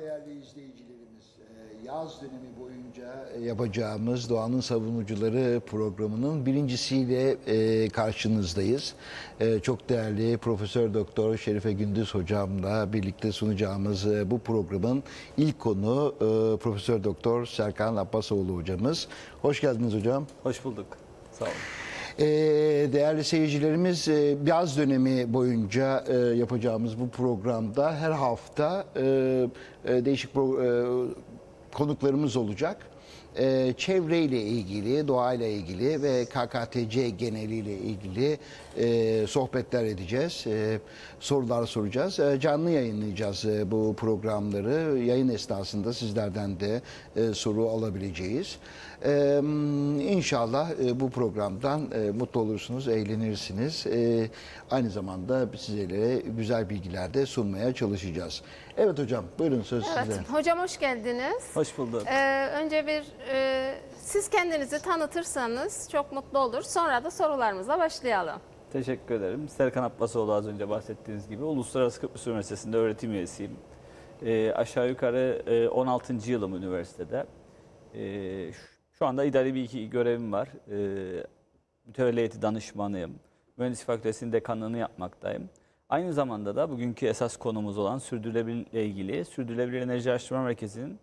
değerli izleyicilerimiz, e, yaz dönemi boyunca yapacağımız Doğanın Savunucuları programının birincisiyle e, karşınızdayız. E, çok değerli Profesör Doktor Şerife Gündüz hocamla birlikte sunacağımız bu programın ilk konu Profesör Doktor Serkan Abbasoğlu hocamız. Hoş geldiniz hocam. Hoş bulduk. Sağ olun. Ee, değerli seyircilerimiz e, yaz dönemi boyunca e, yapacağımız bu programda her hafta e, e, değişik konuklarımız olacak. E, çevreyle ilgili, doğayla ilgili ve KKTC geneliyle ilgili sohbetler edeceğiz, sorular soracağız. canlı yayınlayacağız bu programları. Yayın esnasında sizlerden de soru alabileceğiz. Ee, inşallah e, bu programdan e, mutlu olursunuz, eğlenirsiniz. E, aynı zamanda sizlere güzel bilgiler de sunmaya çalışacağız. Evet hocam, buyurun söz evet, size. Hocam hoş geldiniz. Hoş bulduk. Ee, önce bir e, siz kendinizi tanıtırsanız çok mutlu olur. Sonra da sorularımıza başlayalım. Teşekkür ederim. Serkan Abbasoğlu az önce bahsettiğiniz gibi Uluslararası Kıbrıs Üniversitesi'nde öğretim üyesiyim. E, aşağı yukarı e, 16. yılım üniversitede. E, şu anda idari bir iki görevim var. E, ee, mütevelliyeti danışmanıyım. Mühendis Fakültesi'nin dekanlığını yapmaktayım. Aynı zamanda da bugünkü esas konumuz olan sürdürülebilirle ilgili Sürdürülebilir Enerji Araştırma Merkezi'nin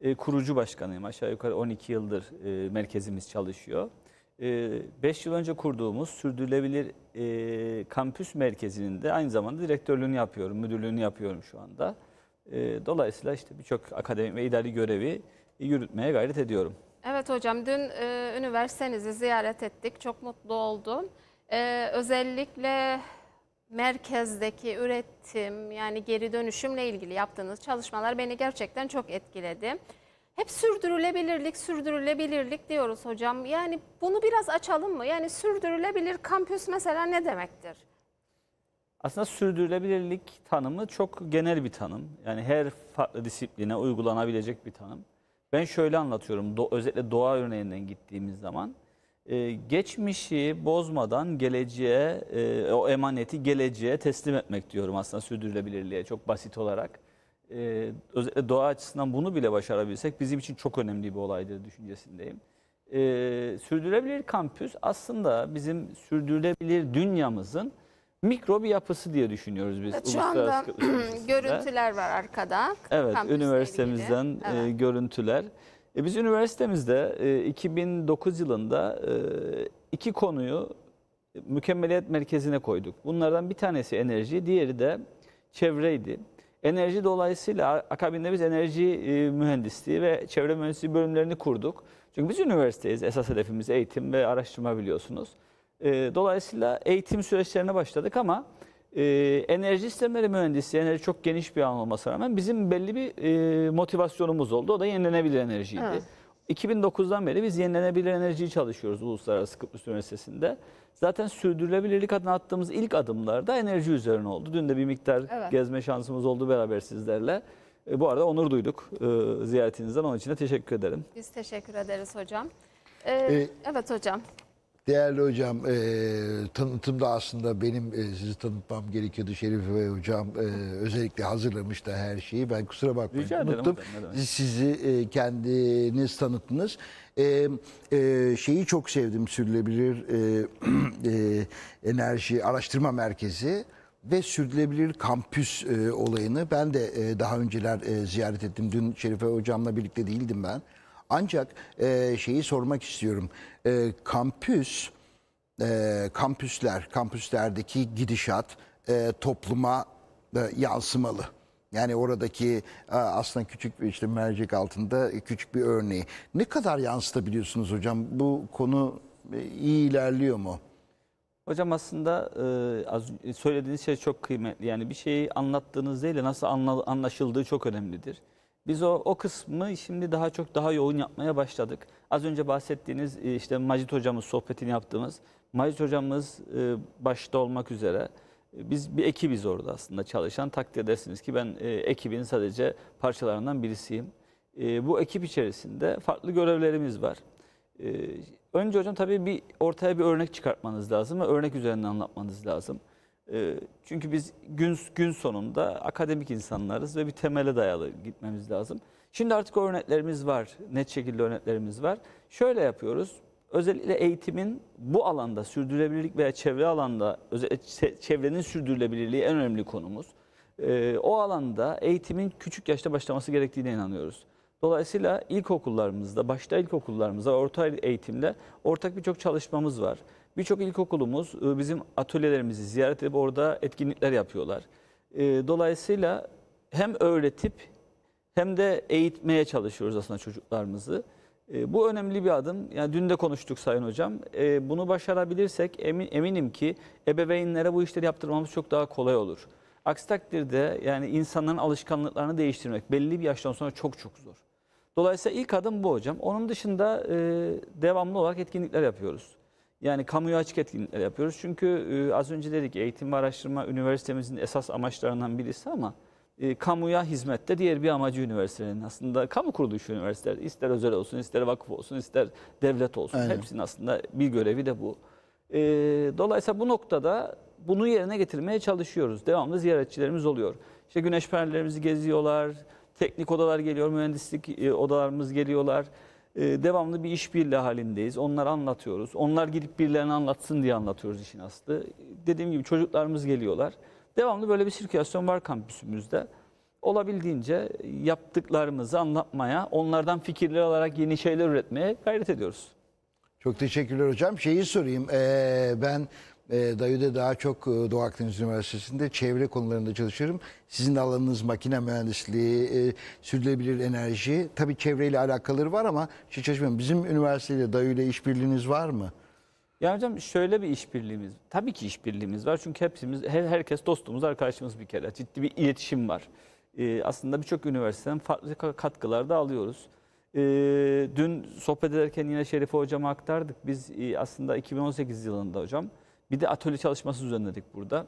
e, kurucu başkanıyım. Aşağı yukarı 12 yıldır e, merkezimiz çalışıyor. 5 e, yıl önce kurduğumuz sürdürülebilir kampüs merkezinin de aynı zamanda direktörlüğünü yapıyorum, müdürlüğünü yapıyorum şu anda. dolayısıyla işte birçok akademik ve idari görevi yürütmeye gayret ediyorum. Evet hocam dün e, üniversitenizi ziyaret ettik. Çok mutlu oldum. E, özellikle merkezdeki üretim yani geri dönüşümle ilgili yaptığınız çalışmalar beni gerçekten çok etkiledi. Hep sürdürülebilirlik, sürdürülebilirlik diyoruz hocam. Yani bunu biraz açalım mı? Yani sürdürülebilir kampüs mesela ne demektir? Aslında sürdürülebilirlik tanımı çok genel bir tanım. Yani her farklı disipline uygulanabilecek bir tanım. Ben şöyle anlatıyorum. Do, özellikle doğa örneğinden gittiğimiz zaman e, geçmişi bozmadan geleceğe e, o emaneti geleceğe teslim etmek diyorum aslında sürdürülebilirliğe çok basit olarak. E, özellikle doğa açısından bunu bile başarabilsek bizim için çok önemli bir olaydır düşüncesindeyim. E, sürdürülebilir kampüs aslında bizim sürdürülebilir dünyamızın mikro bir yapısı diye düşünüyoruz biz. şu anda görüntüler var arkada. Evet, üniversitemizden evet. E, görüntüler. E, biz üniversitemizde 2009 e, yılında e, iki konuyu mükemmeliyet merkezine koyduk. Bunlardan bir tanesi enerji, diğeri de çevreydi. Enerji dolayısıyla akabinde biz enerji mühendisliği ve çevre mühendisliği bölümlerini kurduk. Çünkü biz üniversiteyiz. Esas hedefimiz eğitim ve araştırma biliyorsunuz. E, dolayısıyla eğitim süreçlerine başladık ama e, enerji sistemleri mühendisi enerji çok geniş bir alan olmasına rağmen bizim belli bir e, motivasyonumuz oldu. O da yenilenebilir enerjiydi. Evet. 2009'dan beri biz yenilenebilir enerjiyi çalışıyoruz Uluslararası Kıbrıs Üniversitesi'nde. Zaten sürdürülebilirlik adına attığımız ilk adımlar da enerji üzerine oldu. Dün de bir miktar evet. gezme şansımız oldu beraber sizlerle. E, bu arada onur duyduk e, ziyaretinizden. Onun için de teşekkür ederim. Biz teşekkür ederiz hocam. Ee, ee, evet hocam. Değerli hocam, e, tanıtımda aslında benim e, sizi tanıtmam gerekiyordu Şerif Bey hocam. E, özellikle hazırlamış da her şeyi. Ben kusura bakmayın Rica unuttum. Ederim, sizi e, kendiniz tanıttınız. E, e, şeyi çok sevdim sürülebilir e, e, enerji araştırma merkezi ve sürdürülebilir kampüs e, olayını ben de e, daha önceler e, ziyaret ettim. Dün Şerife hocamla birlikte değildim ben. Ancak e, şeyi sormak istiyorum e, kampüs, e, kampüsler, kampüslerdeki gidişat e, topluma e, yansımalı. Yani oradaki e, aslında küçük bir işte mercek altında küçük bir örneği. Ne kadar yansıtabiliyorsunuz hocam? Bu konu e, iyi ilerliyor mu? Hocam aslında e, söylediğiniz şey çok kıymetli. Yani bir şeyi anlattığınız değil de nasıl anlaşıldığı çok önemlidir. Biz o, o kısmı şimdi daha çok daha yoğun yapmaya başladık. Az önce bahsettiğiniz e, işte Macit hocamız sohbetini yaptığımız Macit hocamız e, başta olmak üzere e, biz bir ekibiz orada aslında çalışan. Takdir edersiniz ki ben ekibin sadece parçalarından birisiyim. Bu ekip içerisinde farklı görevlerimiz var. Önce hocam tabii bir ortaya bir örnek çıkartmanız lazım ve örnek üzerinden anlatmanız lazım. Ee, çünkü biz gün, gün sonunda akademik insanlarız ve bir temele dayalı gitmemiz lazım. Şimdi artık o örneklerimiz var. Net şekilde örneklerimiz var. Şöyle yapıyoruz. Özellikle eğitimin bu alanda sürdürülebilirlik veya çevre alanda çevrenin sürdürülebilirliği en önemli konumuz. Ee, o alanda eğitimin küçük yaşta başlaması gerektiğine inanıyoruz. Dolayısıyla ilkokullarımızda, başta ilkokullarımızda, orta eğitimde ortak birçok çalışmamız var. Birçok ilkokulumuz e, bizim atölyelerimizi ziyaret edip orada etkinlikler yapıyorlar. E, dolayısıyla hem öğretip hem de eğitmeye çalışıyoruz aslında çocuklarımızı. E, bu önemli bir adım. Yani dün de konuştuk Sayın Hocam. Bunu başarabilirsek emin, eminim ki ebeveynlere bu işleri yaptırmamız çok daha kolay olur. Aksi takdirde yani insanların alışkanlıklarını değiştirmek belli bir yaştan sonra çok çok zor. Dolayısıyla ilk adım bu hocam. Onun dışında devamlı olarak etkinlikler yapıyoruz. Yani kamuya açık etkinlikler yapıyoruz. Çünkü e, az önce dedik eğitim ve araştırma üniversitemizin esas amaçlarından birisi ama e, kamuya hizmette diğer bir amacı üniversitenin aslında kamu kuruluşu üniversiteler ister özel olsun ister vakıf olsun ister devlet olsun Aynen. hepsinin aslında bir görevi de bu. E, dolayısıyla bu noktada bunu yerine getirmeye çalışıyoruz. Devamlı ziyaretçilerimiz oluyor. İşte güneş panellerimizi geziyorlar, teknik odalar geliyor, mühendislik e, odalarımız geliyorlar. Ee, devamlı bir işbirliği halindeyiz. Onları anlatıyoruz. Onlar gidip birilerine anlatsın diye anlatıyoruz işin aslı. Dediğim gibi çocuklarımız geliyorlar. Devamlı böyle bir sirkülasyon var kampüsümüzde. Olabildiğince yaptıklarımızı anlatmaya, onlardan fikirler alarak yeni şeyler üretmeye gayret ediyoruz. Çok teşekkürler hocam. Şeyi sorayım. Ee, ben ee, Dayı'da daha çok e, Doğu Akdeniz Üniversitesi'nde çevre konularında çalışıyorum. Sizin alanınız makine mühendisliği, e, sürdürülebilir enerji. Tabii çevreyle alakaları var ama şey çalışmıyorum. Bizim üniversiteyle Dayı'yla işbirliğiniz var mı? Ya hocam şöyle bir işbirliğimiz, tabii ki işbirliğimiz var çünkü hepsimiz, her, herkes dostumuz, arkadaşımız bir kere. Ciddi bir iletişim var. Ee, aslında birçok üniversiteden farklı katkılar da alıyoruz. E, dün sohbet ederken yine Şerife hocama aktardık. Biz e, aslında 2018 yılında hocam bir de atölye çalışması düzenledik burada.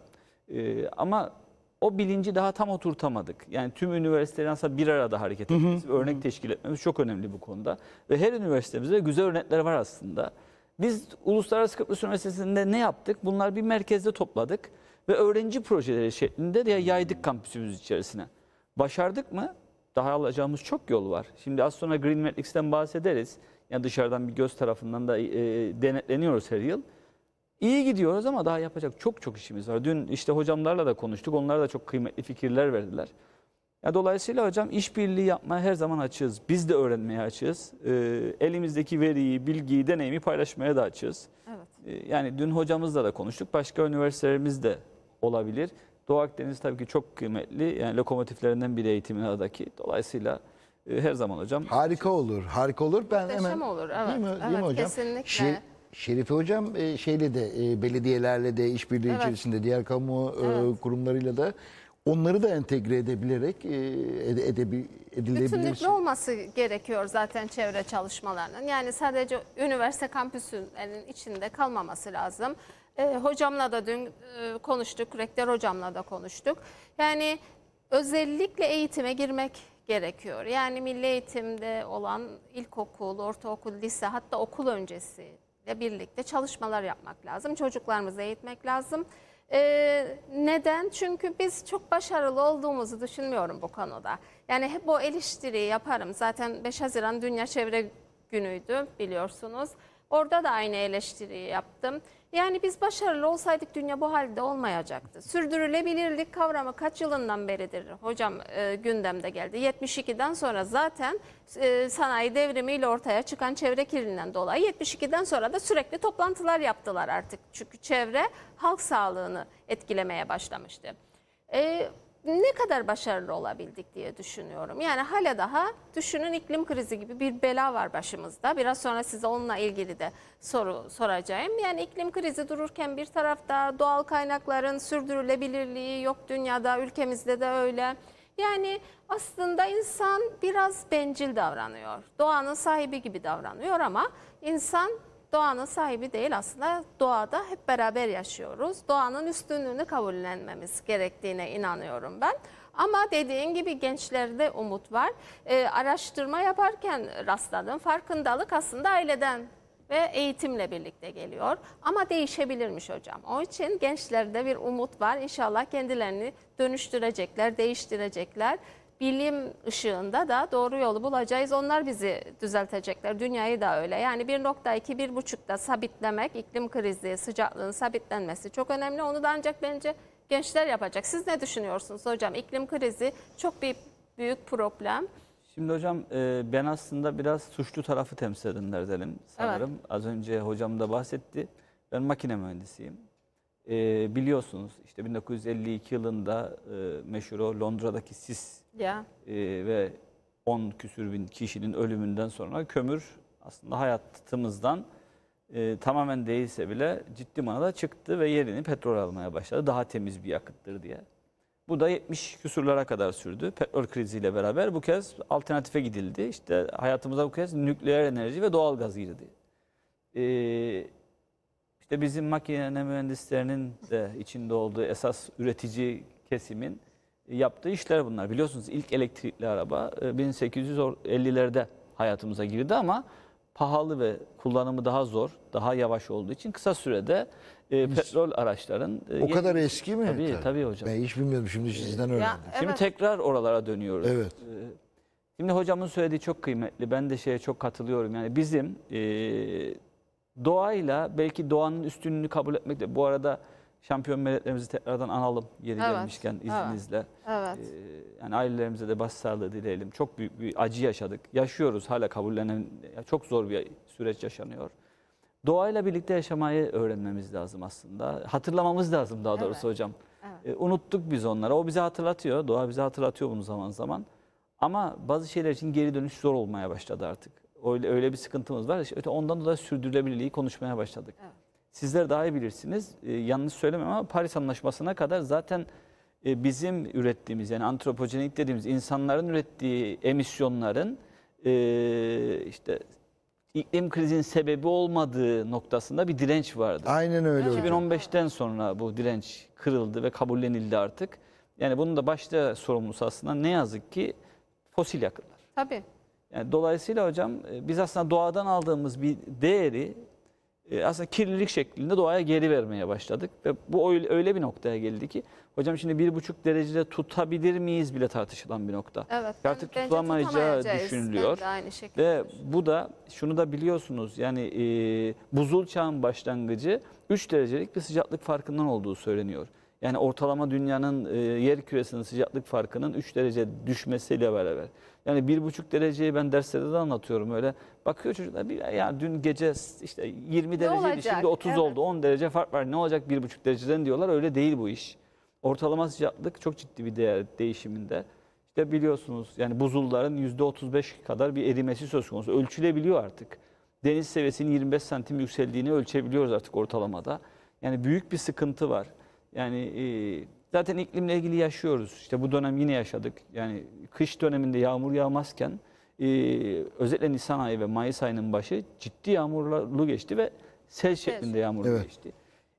Ee, ama o bilinci daha tam oturtamadık. Yani tüm üniversitelerin aslında bir arada hareket etmemiz, örnek hı. teşkil etmemiz çok önemli bu konuda. Ve her üniversitemizde güzel örnekler var aslında. Biz Uluslararası Kıbrıs Üniversitesi'nde ne yaptık? Bunlar bir merkezde topladık ve öğrenci projeleri şeklinde de yaydık kampüsümüz içerisine. Başardık mı? Daha alacağımız çok yol var. Şimdi az sonra Green Matrix'ten bahsederiz. Yani dışarıdan bir göz tarafından da e, e denetleniyoruz her yıl. İyi gidiyoruz ama daha yapacak çok çok işimiz var. Dün işte hocamlarla da konuştuk. Onlar da çok kıymetli fikirler verdiler. Ya dolayısıyla hocam işbirliği yapmaya her zaman açığız. Biz de öğrenmeye açığız. Ee, elimizdeki veriyi, bilgiyi, deneyimi paylaşmaya da açığız. Evet. Ee, yani dün hocamızla da konuştuk. Başka üniversitelerimiz de olabilir. Doğu Akdeniz tabii ki çok kıymetli. Yani lokomotiflerinden biri eğitimin adaki. Dolayısıyla e, her zaman hocam. Harika olur. Harika olur. Ben Muhteşem hemen olur. Evet. Değil mi, evet, değil mi hocam? Kesinlikle. Şi, Şerife Hocam e, şeyle de e, belediyelerle de işbirliği evet. içerisinde diğer kamu e, evet. kurumlarıyla da onları da entegre edebilerek edebi, edilebilir. Bütünlüklü olması gerekiyor zaten çevre çalışmalarının. Yani sadece üniversite kampüsünün içinde kalmaması lazım. hocamla da dün konuştuk, rektör hocamla da konuştuk. Yani özellikle eğitime girmek gerekiyor. Yani milli eğitimde olan ilkokul, ortaokul, lise hatta okul öncesi ile birlikte çalışmalar yapmak lazım. Çocuklarımızı eğitmek lazım. Ee, neden? Çünkü biz çok başarılı olduğumuzu düşünmüyorum bu konuda. Yani hep o eleştiriyi yaparım. Zaten 5 Haziran Dünya Çevre Günü'ydü biliyorsunuz. Orada da aynı eleştiriyi yaptım. Yani biz başarılı olsaydık dünya bu halde olmayacaktı. Sürdürülebilirlik kavramı kaç yılından beridir hocam e, gündemde geldi. 72'den sonra zaten e, sanayi devrimiyle ortaya çıkan çevre kirliliğinden dolayı 72'den sonra da sürekli toplantılar yaptılar artık. Çünkü çevre halk sağlığını etkilemeye başlamıştı. E, ne kadar başarılı olabildik diye düşünüyorum. Yani hala daha düşünün iklim krizi gibi bir bela var başımızda. Biraz sonra size onunla ilgili de soru soracağım. Yani iklim krizi dururken bir tarafta doğal kaynakların sürdürülebilirliği yok dünyada, ülkemizde de öyle. Yani aslında insan biraz bencil davranıyor. Doğanın sahibi gibi davranıyor ama insan doğanın sahibi değil aslında doğada hep beraber yaşıyoruz. Doğanın üstünlüğünü kabullenmemiz gerektiğine inanıyorum ben. Ama dediğin gibi gençlerde umut var. E, araştırma yaparken rastladım. Farkındalık aslında aileden ve eğitimle birlikte geliyor. Ama değişebilirmiş hocam. O için gençlerde bir umut var. İnşallah kendilerini dönüştürecekler, değiştirecekler bilim ışığında da doğru yolu bulacağız. Onlar bizi düzeltecekler. Dünyayı da öyle. Yani 1.2-1.5'da sabitlemek, iklim krizi, sıcaklığın sabitlenmesi çok önemli. Onu da ancak bence gençler yapacak. Siz ne düşünüyorsunuz hocam? İklim krizi çok bir büyük problem. Şimdi hocam e, ben aslında biraz suçlu tarafı temsil edenlerdenim sanırım. Evet. Az önce hocam da bahsetti. Ben makine mühendisiyim. E, biliyorsunuz işte 1952 yılında e, meşhur o Londra'daki sis yeah. e, ve 10 küsür bin kişinin ölümünden sonra kömür aslında hayatımızdan e, tamamen değilse bile ciddi manada çıktı ve yerini petrol almaya başladı. Daha temiz bir yakıttır diye. Bu da 70 küsurlara kadar sürdü. Petrol kriziyle beraber bu kez alternatife gidildi. İşte hayatımıza bu kez nükleer enerji ve doğal gaz girdi. Ee, işte bizim makine mühendislerinin de içinde olduğu esas üretici kesimin yaptığı işler bunlar. Biliyorsunuz ilk elektrikli araba 1850'lerde e, hayatımıza girdi ama pahalı ve kullanımı daha zor, daha yavaş olduğu için kısa sürede e, petrol araçların... E, o kadar eski mi? Tabii, tabii, tabii hocam. Ben hiç bilmiyordum, şimdi e, sizden öğrendim. Ya, evet. Şimdi tekrar oralara dönüyoruz. Evet. E, şimdi hocamın söylediği çok kıymetli. Ben de şeye çok katılıyorum. Yani bizim e, doğayla belki doğanın üstünlüğünü kabul etmek bu arada şampiyon milletlerimizi tekrardan analım yeri evet. gelmişken izninizle. Evet. Ee, yani ailelerimize de başsağlığı dileyelim. Çok büyük bir acı yaşadık. Yaşıyoruz hala kabullenen çok zor bir süreç yaşanıyor. Doğayla birlikte yaşamayı öğrenmemiz lazım aslında. Hatırlamamız lazım daha doğrusu evet. hocam. Evet. Ee, unuttuk biz onları. O bizi hatırlatıyor. Doğa bizi hatırlatıyor bunu zaman zaman. Ama bazı şeyler için geri dönüş zor olmaya başladı artık. Öyle, öyle bir sıkıntımız var. İşte ondan dolayı sürdürülebilirliği konuşmaya başladık. Evet. Sizler daha iyi bilirsiniz. E, yanlış söylemem ama Paris Anlaşması'na kadar zaten e, bizim ürettiğimiz yani antropojenik dediğimiz insanların ürettiği emisyonların e, işte iklim krizinin sebebi olmadığı noktasında bir direnç vardı. Aynen öyle. 2015'ten sonra bu direnç kırıldı ve kabullenildi artık. Yani bunun da başta sorumlusu aslında ne yazık ki fosil yakıtlar. Tabii. Yani dolayısıyla hocam e, biz aslında doğadan aldığımız bir değeri e, aslında kirlilik şeklinde doğaya geri vermeye başladık. Ve bu öyle bir noktaya geldi ki hocam şimdi bir buçuk derecede tutabilir miyiz bile tartışılan bir nokta. Evet. Artık tutulamayacağı düşünülüyor. Aynı şekilde Ve bu da şunu da biliyorsunuz yani e, buzul çağın başlangıcı 3 derecelik bir sıcaklık farkından olduğu söyleniyor. Yani ortalama dünyanın e, yer küresinin sıcaklık farkının 3 derece düşmesiyle beraber. Yani 1,5 dereceyi ben derslerde de anlatıyorum öyle. Bakıyor çocuklar bir, ya dün gece işte 20 dereceydi şimdi 30 evet. oldu 10 derece fark var ne olacak 1,5 dereceden diyorlar öyle değil bu iş. Ortalama sıcaklık çok ciddi bir değer değişiminde. İşte biliyorsunuz yani buzulların %35 kadar bir erimesi söz konusu. Ölçülebiliyor artık. Deniz seviyesinin 25 santim yükseldiğini ölçebiliyoruz artık ortalamada. Yani büyük bir sıkıntı var. Yani e, zaten iklimle ilgili yaşıyoruz. İşte bu dönem yine yaşadık. Yani kış döneminde yağmur yağmazken e, özellikle Nisan ayı ve Mayıs ayının başı ciddi yağmurlu geçti ve sel şeklinde yağmurlu Evet. geçti.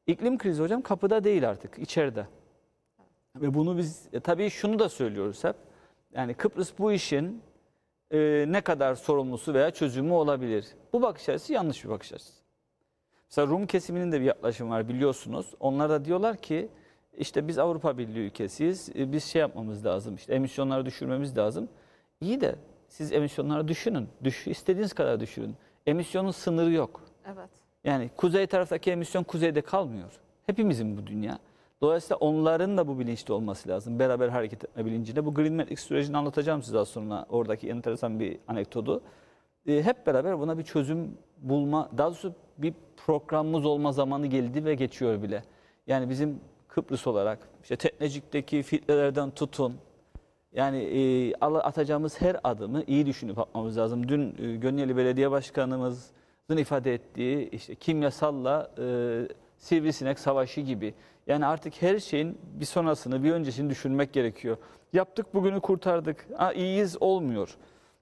İklim krizi hocam kapıda değil artık içeride. Ve bunu biz e, tabii şunu da söylüyoruz hep. Yani Kıbrıs bu işin e, ne kadar sorumlusu veya çözümü olabilir? Bu bakış açısı yanlış bir bakış açısı. Mesela Rum kesiminin de bir yaklaşım var biliyorsunuz. Onlar da diyorlar ki işte biz Avrupa Birliği ülkesiyiz. E, biz şey yapmamız lazım. İşte emisyonları düşürmemiz lazım. İyi de siz emisyonları düşünün. Düş, istediğiniz kadar düşürün. Emisyonun sınırı yok. Evet. Yani kuzey taraftaki emisyon kuzeyde kalmıyor. Hepimizin bu dünya. Dolayısıyla onların da bu bilinçli olması lazım. Beraber hareket etme bilincinde. Bu Green Matrix sürecini anlatacağım size az sonra. Oradaki enteresan bir anekdotu. E, hep beraber buna bir çözüm bulma, daha doğrusu bir programımız olma zamanı geldi ve geçiyor bile. Yani bizim Kıbrıs olarak işte Teknecik'teki fitnelerden tutun, yani e, atacağımız her adımı iyi düşünüp atmamız lazım. Dün e, Gönyeli Belediye Başkanımızın ifade ettiği işte kimyasalla e, sivrisinek savaşı gibi. Yani artık her şeyin bir sonrasını, bir öncesini düşünmek gerekiyor. Yaptık bugünü kurtardık. Ha, iyiyiz olmuyor.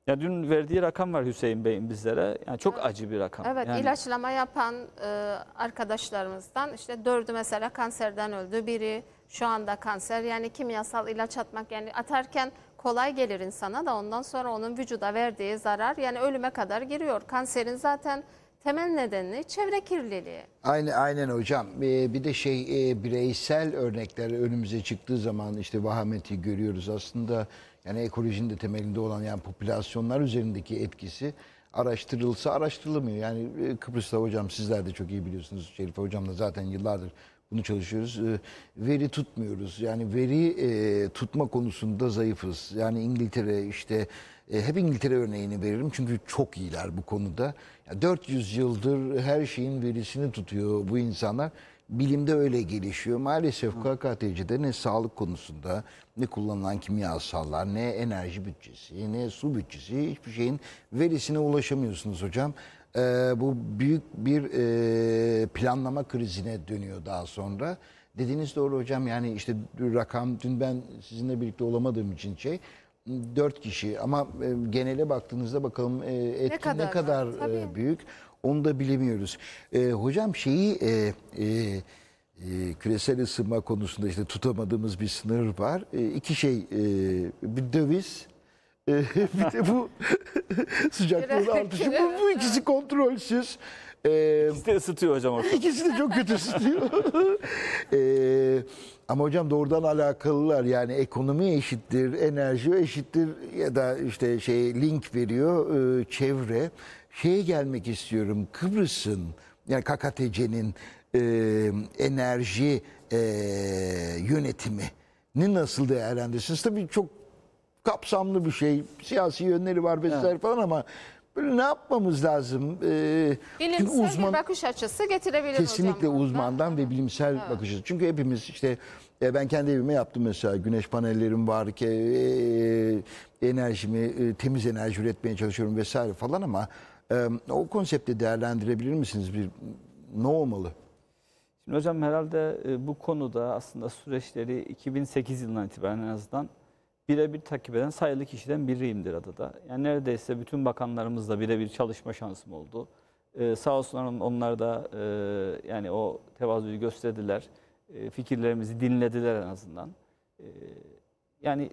Ya dün verdiği rakam var Hüseyin Bey'in bizlere. Yani çok evet. acı bir rakam. Evet yani... ilaçlama yapan e, arkadaşlarımızdan işte dördü mesela kanserden öldü. Biri şu anda kanser. Yani kimyasal ilaç atmak yani atarken kolay gelir insana da ondan sonra onun vücuda verdiği zarar yani ölüme kadar giriyor. Kanserin zaten temel nedeni çevre kirliliği. Aynen, aynen hocam. Ee, bir de şey e, bireysel örnekler önümüze çıktığı zaman işte vahameti görüyoruz. Aslında yani ekolojinin de temelinde olan yani popülasyonlar üzerindeki etkisi araştırılsa araştırılmıyor. Yani e, Kıbrıs'ta hocam sizler de çok iyi biliyorsunuz. Hocam da zaten yıllardır bunu çalışıyoruz. E, veri tutmuyoruz. Yani veri e, tutma konusunda zayıfız. Yani İngiltere işte hep İngiltere örneğini veririm çünkü çok iyiler bu konuda. 400 yıldır her şeyin verisini tutuyor bu insanlar bilimde öyle gelişiyor. Maalesef KKTC'de ne sağlık konusunda ne kullanılan kimyasallar, ne enerji bütçesi, ne su bütçesi hiçbir şeyin verisine ulaşamıyorsunuz hocam. Ee, bu büyük bir e, planlama krizine dönüyor daha sonra. Dediğiniz doğru hocam yani işte rakam dün ben sizinle birlikte olamadığım için şey dört kişi ama e, genele baktığınızda bakalım e, etki ne kadar, ne kadar, kadar e, büyük. Onu da bilemiyoruz. E, hocam şeyi e, e, e, küresel ısınma konusunda işte tutamadığımız bir sınır var. E, iki şey e, bir döviz e, bir de bu sıcaklığın artışı. Bu, bu ikisi kontrolsüz. Ee, ikisi de ısıtıyor hocam ortada. İkisi de çok kötü ısıtıyor. ee, ama hocam doğrudan alakalılar. Yani ekonomi eşittir, enerji eşittir ya da işte şey link veriyor, e, çevre şeye gelmek istiyorum. Kıbrıs'ın yani KKTC'nin e, enerji e, yönetimi ne nasıl değerlendirirsiniz? Tabii çok kapsamlı bir şey. Siyasi yönleri var vesaire evet. falan ama böyle ne yapmamız lazım? Ee, bilimsel uzman, bir bakış açısı getirebilir Kesinlikle hocam uzmandan ve bilimsel evet. bakış açısı. Çünkü hepimiz işte e, ben kendi evime yaptım mesela güneş panellerim var ki e, e enerjimi e, temiz enerji üretmeye çalışıyorum vesaire falan ama o konsepti değerlendirebilir misiniz? Bir ne olmalı? Şimdi hocam herhalde e, bu konuda aslında süreçleri 2008 yılından itibaren en azından birebir takip eden sayılı kişiden biriyimdir adada. Yani neredeyse bütün bakanlarımızla birebir çalışma şansım oldu. E, sağ olsunlar onlar da e, yani o tevazuyu gösterdiler. fikirlerimizi dinlediler en azından. yani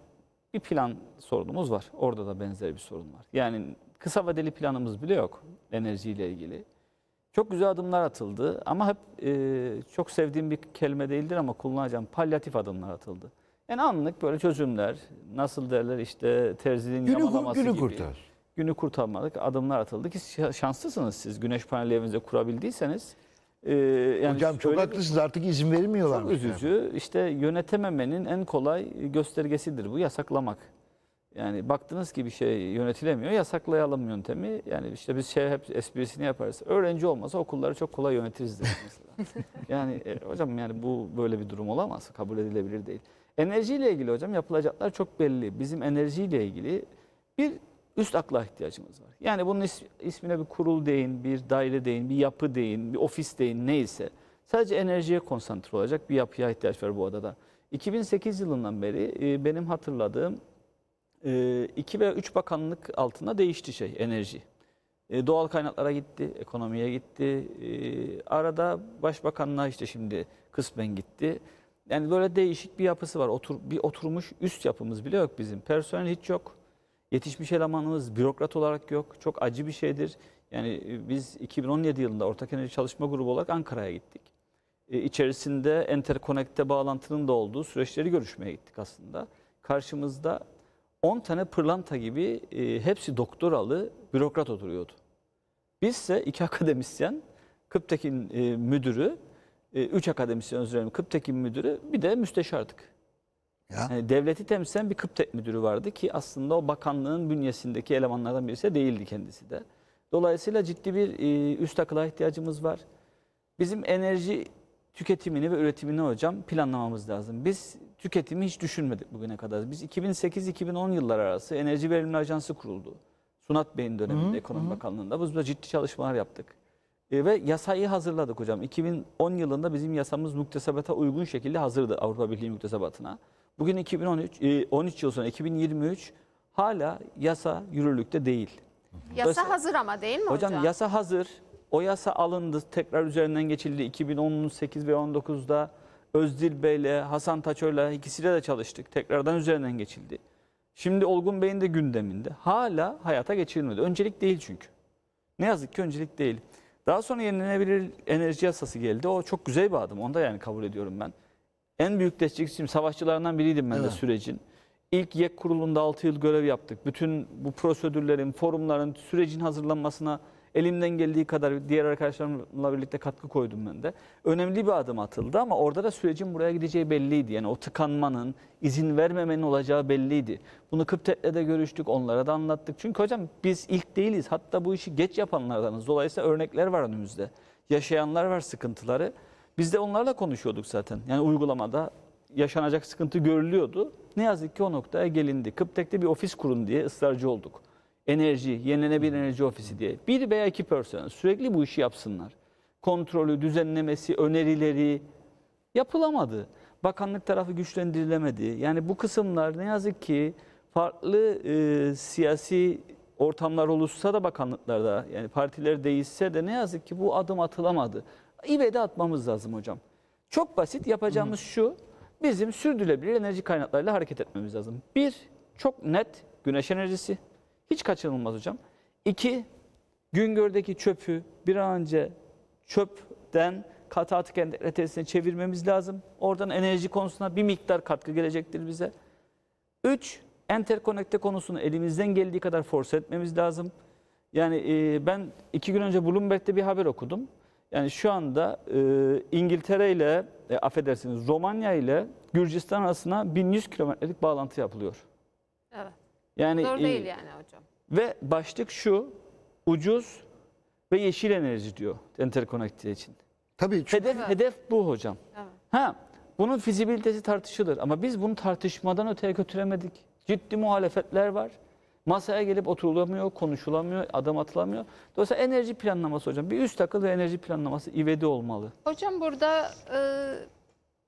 bir plan sorunumuz var. Orada da benzer bir sorun var. Yani kısa vadeli planımız bile yok enerjiyle ilgili. Çok güzel adımlar atıldı ama hep e, çok sevdiğim bir kelime değildir ama kullanacağım. Palyatif adımlar atıldı. Yani anlık böyle çözümler, nasıl derler işte terzinin günü, yamalaması günü gibi. Kurtar. Günü kurtarmadık adımlar atıldı ki şanslısınız siz. Güneş paneli evinize kurabildiyseniz. E, yani Hocam çok haklısınız artık izin vermiyorlar. Çok üzücü. Yani. İşte yönetememenin en kolay göstergesidir bu yasaklamak. Yani baktınız ki bir şey yönetilemiyor, yasaklayalım yöntemi. Yani işte biz şey hep esprisini yaparız. Öğrenci olmasa okulları çok kolay yönetiriz mesela. yani e, hocam yani bu böyle bir durum olamaz, kabul edilebilir değil. Enerjiyle ilgili hocam yapılacaklar çok belli. Bizim enerjiyle ilgili bir üst akla ihtiyacımız var. Yani bunun is, ismine bir kurul deyin, bir daire deyin, bir yapı deyin, bir ofis deyin neyse. Sadece enerjiye konsantre olacak bir yapıya ihtiyaç var bu adada. 2008 yılından beri e, benim hatırladığım 2 veya 3 bakanlık altında değişti şey enerji. Ee, doğal kaynaklara gitti, ekonomiye gitti. Ee, arada başbakanlığa işte şimdi kısmen gitti. Yani böyle değişik bir yapısı var. Otur, bir oturmuş üst yapımız bile yok bizim. Personel hiç yok. Yetişmiş elemanımız bürokrat olarak yok. Çok acı bir şeydir. Yani e, biz 2017 yılında Ortak Enerji Çalışma Grubu olarak Ankara'ya gittik. E, içerisinde içerisinde Enterconnect'te bağlantının da olduğu süreçleri görüşmeye gittik aslında. Karşımızda 10 tane pırlanta gibi e, hepsi doktoralı bürokrat oturuyordu. Biz ise iki akademisyen, Kıptekin e, müdürü, e, üç akademisyen özür dilerim, Kıptekin müdürü bir de müsteşardık. Ya. Yani devleti temsilen bir Kıptek müdürü vardı ki aslında o bakanlığın bünyesindeki elemanlardan birisi de değildi kendisi de. Dolayısıyla ciddi bir e, üst akıla ihtiyacımız var. Bizim enerji tüketimini ve üretimini hocam planlamamız lazım. Biz tüketimi hiç düşünmedik bugüne kadar. Biz 2008-2010 yılları arası Enerji Verimli Ajansı kuruldu. Sunat Bey'in döneminde hı, Ekonomi hı. Bakanlığı'nda. Biz de ciddi çalışmalar yaptık. E, ve yasayı hazırladık hocam. 2010 yılında bizim yasamız muktesebata uygun şekilde hazırdı Avrupa Birliği müktesebatına. Bugün 2013 e, 13 yıl sonra 2023 hala yasa yürürlükte değil. Yasa Dolayısıyla, hazır ama değil mi hocam? Hocam yasa hazır. O yasa alındı. Tekrar üzerinden geçildi 2018 ve 19'da. Özdil Bey'le, Hasan Taçör'le ikisiyle de çalıştık. Tekrardan üzerinden geçildi. Şimdi Olgun Bey'in de gündeminde. Hala hayata geçirilmedi. Öncelik değil çünkü. Ne yazık ki öncelik değil. Daha sonra yenilenebilir enerji yasası geldi. O çok güzel bir adım. Onu da yani kabul ediyorum ben. En büyük destekçiyim. Savaşçılarından biriydim ben evet. de sürecin. İlk YEK kurulunda 6 yıl görev yaptık. Bütün bu prosedürlerin, forumların, sürecin hazırlanmasına Elimden geldiği kadar diğer arkadaşlarımla birlikte katkı koydum ben de. Önemli bir adım atıldı ama orada da sürecin buraya gideceği belliydi. Yani o tıkanmanın, izin vermemenin olacağı belliydi. Bunu Kıptet'le de görüştük, onlara da anlattık. Çünkü hocam biz ilk değiliz. Hatta bu işi geç yapanlardanız. Dolayısıyla örnekler var önümüzde. Yaşayanlar var sıkıntıları. Biz de onlarla konuşuyorduk zaten. Yani uygulamada yaşanacak sıkıntı görülüyordu. Ne yazık ki o noktaya gelindi. Kıptek'te bir ofis kurun diye ısrarcı olduk enerji, yenilenebilir enerji ofisi diye bir veya iki personel sürekli bu işi yapsınlar. Kontrolü, düzenlemesi, önerileri yapılamadı. Bakanlık tarafı güçlendirilemedi. Yani bu kısımlar ne yazık ki farklı e, siyasi ortamlar oluşsa da bakanlıklarda yani partiler değişse de ne yazık ki bu adım atılamadı. İvede atmamız lazım hocam. Çok basit yapacağımız şu bizim sürdürülebilir enerji kaynaklarıyla hareket etmemiz lazım. Bir, çok net güneş enerjisi. Hiç kaçınılmaz hocam. İki, Güngör'deki çöpü bir an önce çöpten katı atık endekletesine çevirmemiz lazım. Oradan enerji konusuna bir miktar katkı gelecektir bize. Üç, enterkonekte konusunu elimizden geldiği kadar force etmemiz lazım. Yani e, ben iki gün önce Bloomberg'de bir haber okudum. Yani şu anda e, İngiltere ile, e, affedersiniz Romanya ile Gürcistan arasına 1100 kilometrelik bağlantı yapılıyor. Evet. Yani Zor e, değil yani hocam. Ve başlık şu, ucuz ve yeşil enerji diyor Interconnected için. Tabii. Çünkü... Hedef, hedef bu hocam. Evet. Ha, bunun fizibilitesi tartışılır ama biz bunu tartışmadan öteye götüremedik. Ciddi muhalefetler var. Masaya gelip oturulamıyor, konuşulamıyor, adam atılamıyor. Dolayısıyla enerji planlaması hocam. Bir üst akıl ve enerji planlaması ivedi olmalı. Hocam burada... E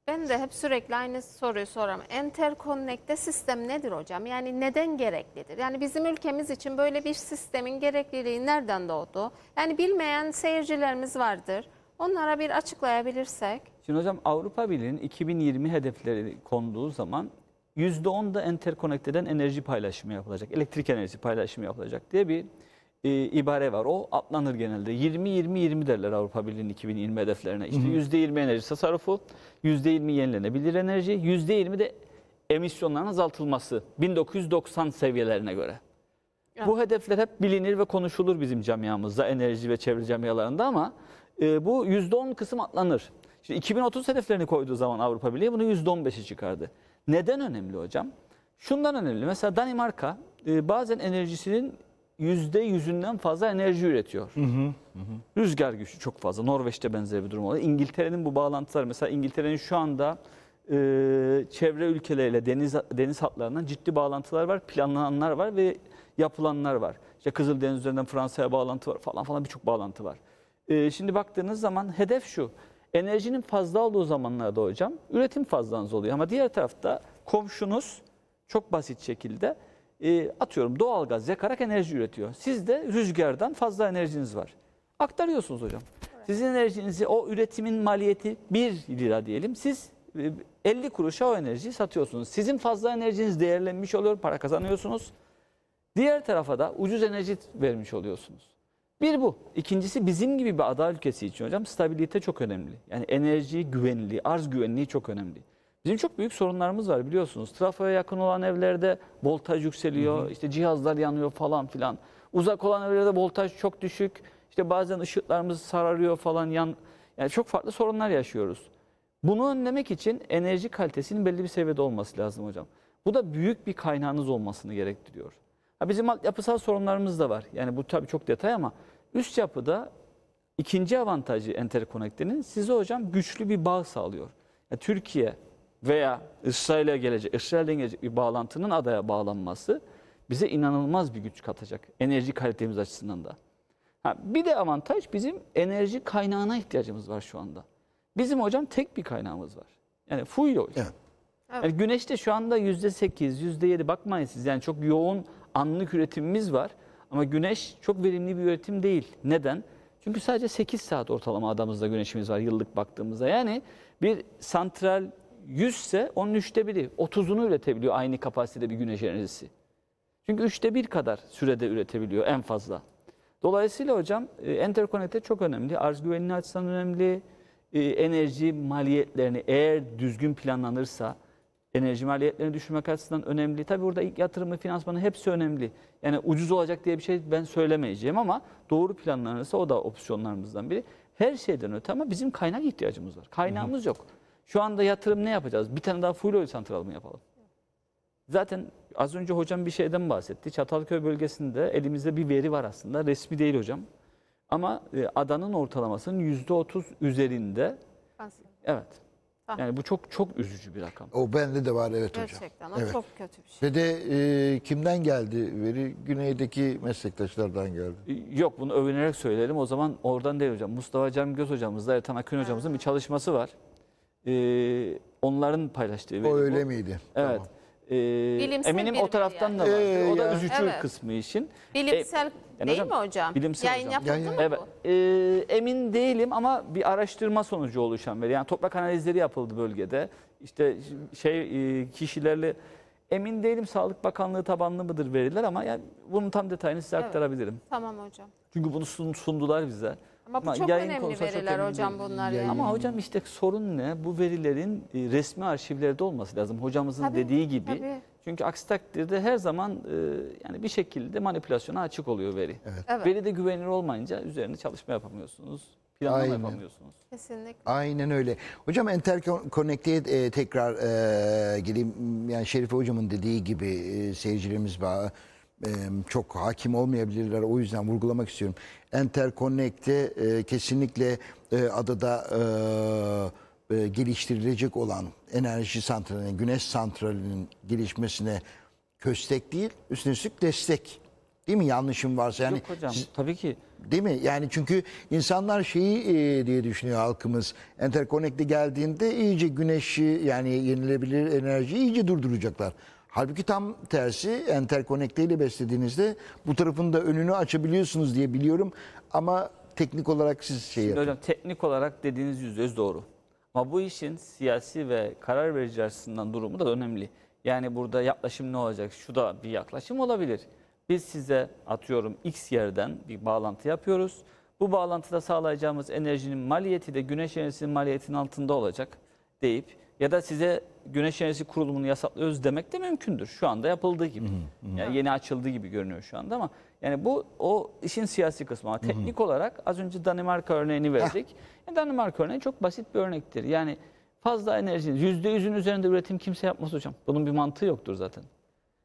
ben de hep sürekli aynı soruyu soram. Enterkonnekte sistem nedir hocam? Yani neden gereklidir? Yani bizim ülkemiz için böyle bir sistemin gerekliliği nereden doğdu? Yani bilmeyen seyircilerimiz vardır. Onlara bir açıklayabilirsek. Şimdi hocam Avrupa Birliği'nin 2020 hedefleri konduğu zaman %10 da enterkonnekteden enerji paylaşımı yapılacak. Elektrik enerjisi paylaşımı yapılacak diye bir e, ibare var. O atlanır genelde. 20-20-20 derler Avrupa Birliği'nin 2020 hedeflerine. İşte %20 enerji tasarrufu, %20 yenilenebilir enerji, %20 de emisyonların azaltılması 1990 seviyelerine göre. Evet. Bu hedefler hep bilinir ve konuşulur bizim camiamızda, enerji ve çevre camialarında ama e, bu %10 kısım atlanır. Şimdi 2030 hedeflerini koyduğu zaman Avrupa Birliği bunu %15'e çıkardı. Neden önemli hocam? Şundan önemli. Mesela Danimarka e, bazen enerjisinin yüzde yüzünden fazla enerji üretiyor. Hı hı. Hı. Rüzgar gücü çok fazla. Norveç'te benzer bir durum oluyor. İngiltere'nin bu bağlantıları mesela İngiltere'nin şu anda e, çevre ülkeleriyle deniz deniz hatlarından ciddi bağlantılar var, planlananlar var ve yapılanlar var. İşte Kızıldeniz üzerinden Fransa'ya bağlantı var falan falan birçok bağlantı var. E, şimdi baktığınız zaman hedef şu. Enerjinin fazla olduğu zamanlarda hocam üretim fazlanız oluyor ama diğer tarafta komşunuz çok basit şekilde e, atıyorum doğalgaz yakarak enerji üretiyor. Sizde rüzgardan fazla enerjiniz var. Aktarıyorsunuz hocam. Sizin enerjinizi o üretimin maliyeti 1 lira diyelim. Siz 50 e, kuruşa o enerjiyi satıyorsunuz. Sizin fazla enerjiniz değerlenmiş oluyor, para kazanıyorsunuz. Diğer tarafa da ucuz enerji vermiş oluyorsunuz. Bir bu. İkincisi bizim gibi bir ada ülkesi için hocam stabilite çok önemli. Yani enerji güvenliği, arz güvenliği çok önemli. Bizim çok büyük sorunlarımız var biliyorsunuz. Trafoya yakın olan evlerde voltaj yükseliyor, hı hı. işte cihazlar yanıyor falan filan. Uzak olan evlerde voltaj çok düşük. İşte bazen ışıklarımız sararıyor falan yan yani çok farklı sorunlar yaşıyoruz. Bunu önlemek için enerji kalitesinin belli bir seviyede olması lazım hocam. Bu da büyük bir kaynağınız olmasını gerektiriyor. Ha bizim yapısal sorunlarımız da var. Yani bu tabii çok detay ama üst yapıda ikinci avantajı Enterkonektinin size hocam güçlü bir bağ sağlıyor. Yani Türkiye veya İsrail'e gelecek, İsrail'den gelecek bir bağlantının adaya bağlanması bize inanılmaz bir güç katacak. Enerji kalitemiz açısından da. Ha, bir de avantaj bizim enerji kaynağına ihtiyacımız var şu anda. Bizim hocam tek bir kaynağımız var. Yani fuel oil. Evet. Yani güneşte şu anda %8, %7 bakmayın siz. Yani çok yoğun anlık üretimimiz var. Ama güneş çok verimli bir üretim değil. Neden? Çünkü sadece 8 saat ortalama adamızda güneşimiz var yıllık baktığımızda. Yani bir santral 100 ise onun üçte biri 30'unu üretebiliyor aynı kapasitede bir güneş enerjisi. Çünkü üçte bir kadar sürede üretebiliyor en fazla. Dolayısıyla hocam enterkonekte çok önemli. Arz güvenliği açısından önemli. E, enerji maliyetlerini eğer düzgün planlanırsa enerji maliyetlerini düşürmek açısından önemli. Tabii burada ilk yatırımı, finansmanı hepsi önemli. Yani ucuz olacak diye bir şey ben söylemeyeceğim ama doğru planlanırsa o da opsiyonlarımızdan biri. Her şeyden öte ama bizim kaynak ihtiyacımız var. Kaynağımız Hı -hı. yok. Şu anda yatırım ne yapacağız? Bir tane daha full oil santral mı yapalım? Zaten az önce hocam bir şeyden bahsetti. Çatalköy bölgesinde elimizde bir veri var aslında. Resmi değil hocam. Ama e, adanın ortalamasının %30 üzerinde. Aslında. Evet. Ah. Yani bu çok çok üzücü bir rakam. O bende de var evet hocam. Gerçekten evet. çok kötü bir şey. Ve de e, kimden geldi veri? Güneydeki meslektaşlardan geldi. E, yok bunu övünerek söyleyelim. O zaman oradan değil hocam. Mustafa Cem Göz hocamızla Ertan Akın hocamızın bir çalışması var e, onların paylaştığı. O öyle bu. miydi? Evet. Tamam. Ee, bilimsel eminim o taraftan yani. da ee, vardır. Ee, o da ya. üzücü evet. kısmı için. Bilimsel e, yani değil hocam, mi hocam? Bilimsel Yayın hocam. yapıldı Yayın. mı evet. bu? E, emin değilim ama bir araştırma sonucu oluşan veri. Yani toprak analizleri yapıldı bölgede. İşte şey e, kişilerle emin değilim Sağlık Bakanlığı tabanlı mıdır veriler ama yani bunun tam detayını size evet. aktarabilirim. Tamam hocam. Çünkü bunu sundular bize. Ama bu Ama çok yayın önemli konusu çok önemli. hocam bunlar Yayın. Ama hocam işte sorun ne? Bu verilerin e, resmi arşivlerde olması lazım. Hocamızın Tabii, dediği gibi. tabii. Çünkü aksi takdirde her zaman e, yani bir şekilde manipülasyona açık oluyor veri. Evet. Veri de güvenilir olmayınca üzerine çalışma yapamıyorsunuz. Planlama Aynen. yapamıyorsunuz. Kesinlikle. Aynen öyle. Hocam Interconnect'e e, tekrar e, gireyim. Yani Şerife Hocam'ın dediği gibi e, seyircilerimiz bağ- çok hakim olmayabilirler. O yüzden vurgulamak istiyorum. Interconnect'te e, kesinlikle e, adada e, geliştirilecek olan enerji santralinin, güneş santralinin gelişmesine köstek değil, üstüne üstlük destek. Değil mi? Yanlışım varsa yani. Yok hocam, siz, tabii ki. Değil mi? Yani çünkü insanlar şeyi e, diye düşünüyor halkımız. Enterconnect'e geldiğinde iyice güneşi yani yenilebilir enerjiyi iyice durduracaklar. Halbuki tam tersi ile beslediğinizde bu tarafın da önünü açabiliyorsunuz diye biliyorum. Ama teknik olarak siz şey Şimdi yapın. Hocam teknik olarak dediğiniz yüzde yüz doğru. Ama bu işin siyasi ve karar verici açısından durumu da önemli. Yani burada yaklaşım ne olacak? Şu da bir yaklaşım olabilir. Biz size atıyorum X yerden bir bağlantı yapıyoruz. Bu bağlantıda sağlayacağımız enerjinin maliyeti de güneş enerjisinin maliyetinin altında olacak deyip ya da size güneş enerjisi kurulumunu yasaklıyoruz demek de mümkündür. Şu anda yapıldığı gibi. Hı hı. Yani yeni açıldığı gibi görünüyor şu anda ama yani bu o işin siyasi kısmı. teknik hı hı. olarak az önce Danimarka örneğini verdik. Yani e, Danimarka örneği çok basit bir örnektir. Yani fazla enerjinin %100'ün üzerinde üretim kimse yapmaz hocam. Bunun bir mantığı yoktur zaten.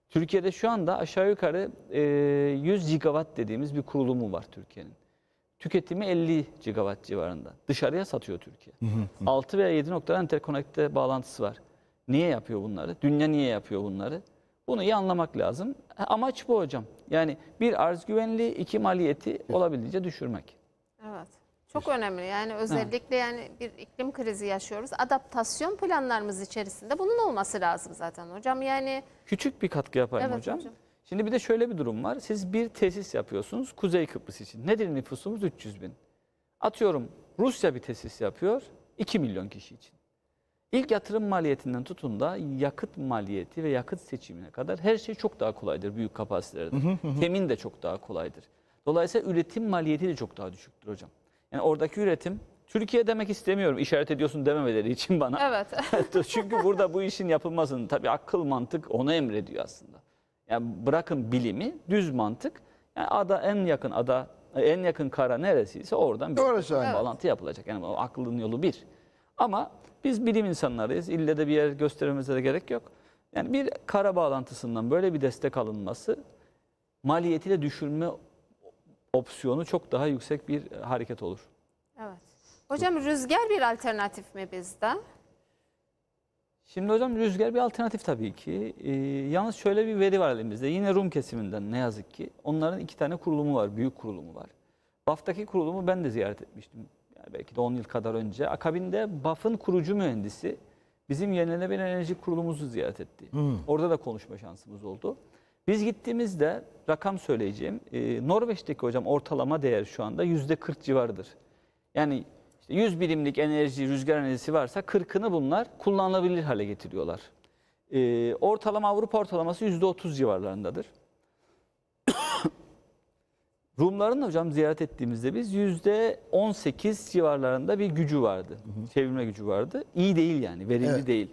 Türkiye'de şu anda aşağı yukarı 100 gigawatt dediğimiz bir kurulumu var Türkiye'nin. Tüketimi 50 gigawatt civarında. Dışarıya satıyor Türkiye. Hı hı. 6 veya 7 noktada interconnect'te bağlantısı var. Niye yapıyor bunları? Dünya niye yapıyor bunları? Bunu iyi anlamak lazım. E, amaç bu hocam. Yani bir arz güvenliği, iki maliyeti olabildiğince düşürmek. Evet. Çok önemli. Yani özellikle yani bir iklim krizi yaşıyoruz. Adaptasyon planlarımız içerisinde bunun olması lazım zaten hocam. Yani küçük bir katkı yapar evet, hocam. hocam. Şimdi bir de şöyle bir durum var. Siz bir tesis yapıyorsunuz Kuzey Kıbrıs için. Nedir nüfusumuz? 300 bin. Atıyorum Rusya bir tesis yapıyor 2 milyon kişi için. İlk yatırım maliyetinden tutun da yakıt maliyeti ve yakıt seçimine kadar her şey çok daha kolaydır büyük kapasitelerde. Temin de çok daha kolaydır. Dolayısıyla üretim maliyeti de çok daha düşüktür hocam. Yani oradaki üretim Türkiye demek istemiyorum işaret ediyorsun dememeleri için bana. Evet. Çünkü burada bu işin yapılmasını tabii akıl mantık onu emrediyor aslında. Yani bırakın bilimi, düz mantık. Yani ada en yakın ada en yakın kara neresiyse oradan bir Orası aynı. bağlantı yapılacak. Yani aklın yolu bir. Ama biz bilim insanlarıyız. İlle de bir yer göstermemize de gerek yok. Yani bir kara bağlantısından böyle bir destek alınması maliyeti de düşürme opsiyonu çok daha yüksek bir hareket olur. Evet. Hocam rüzgar bir alternatif mi bizde? Şimdi hocam rüzgar bir alternatif tabii ki. Ee, yalnız şöyle bir veri var elimizde. Yine Rum kesiminden ne yazık ki. Onların iki tane kurulumu var, büyük kurulumu var. BAF'taki kurulumu ben de ziyaret etmiştim. Yani belki de 10 yıl kadar önce. Akabinde BAF'ın kurucu mühendisi bizim yenilenebilir enerji kurulumuzu ziyaret etti. Hmm. Orada da konuşma şansımız oldu. Biz gittiğimizde rakam söyleyeceğim. Ee, Norveç'teki hocam ortalama değer şu anda %40 civarıdır. Yani işte 100 birimlik enerji, rüzgar enerjisi varsa 40'ını bunlar kullanılabilir hale getiriyorlar. Ee, ortalama Avrupa ortalaması %30 civarlarındadır. Rumların da hocam ziyaret ettiğimizde biz yüzde 18 civarlarında bir gücü vardı. Hı hı. Çevirme gücü vardı. İyi değil yani, verimli evet. değil.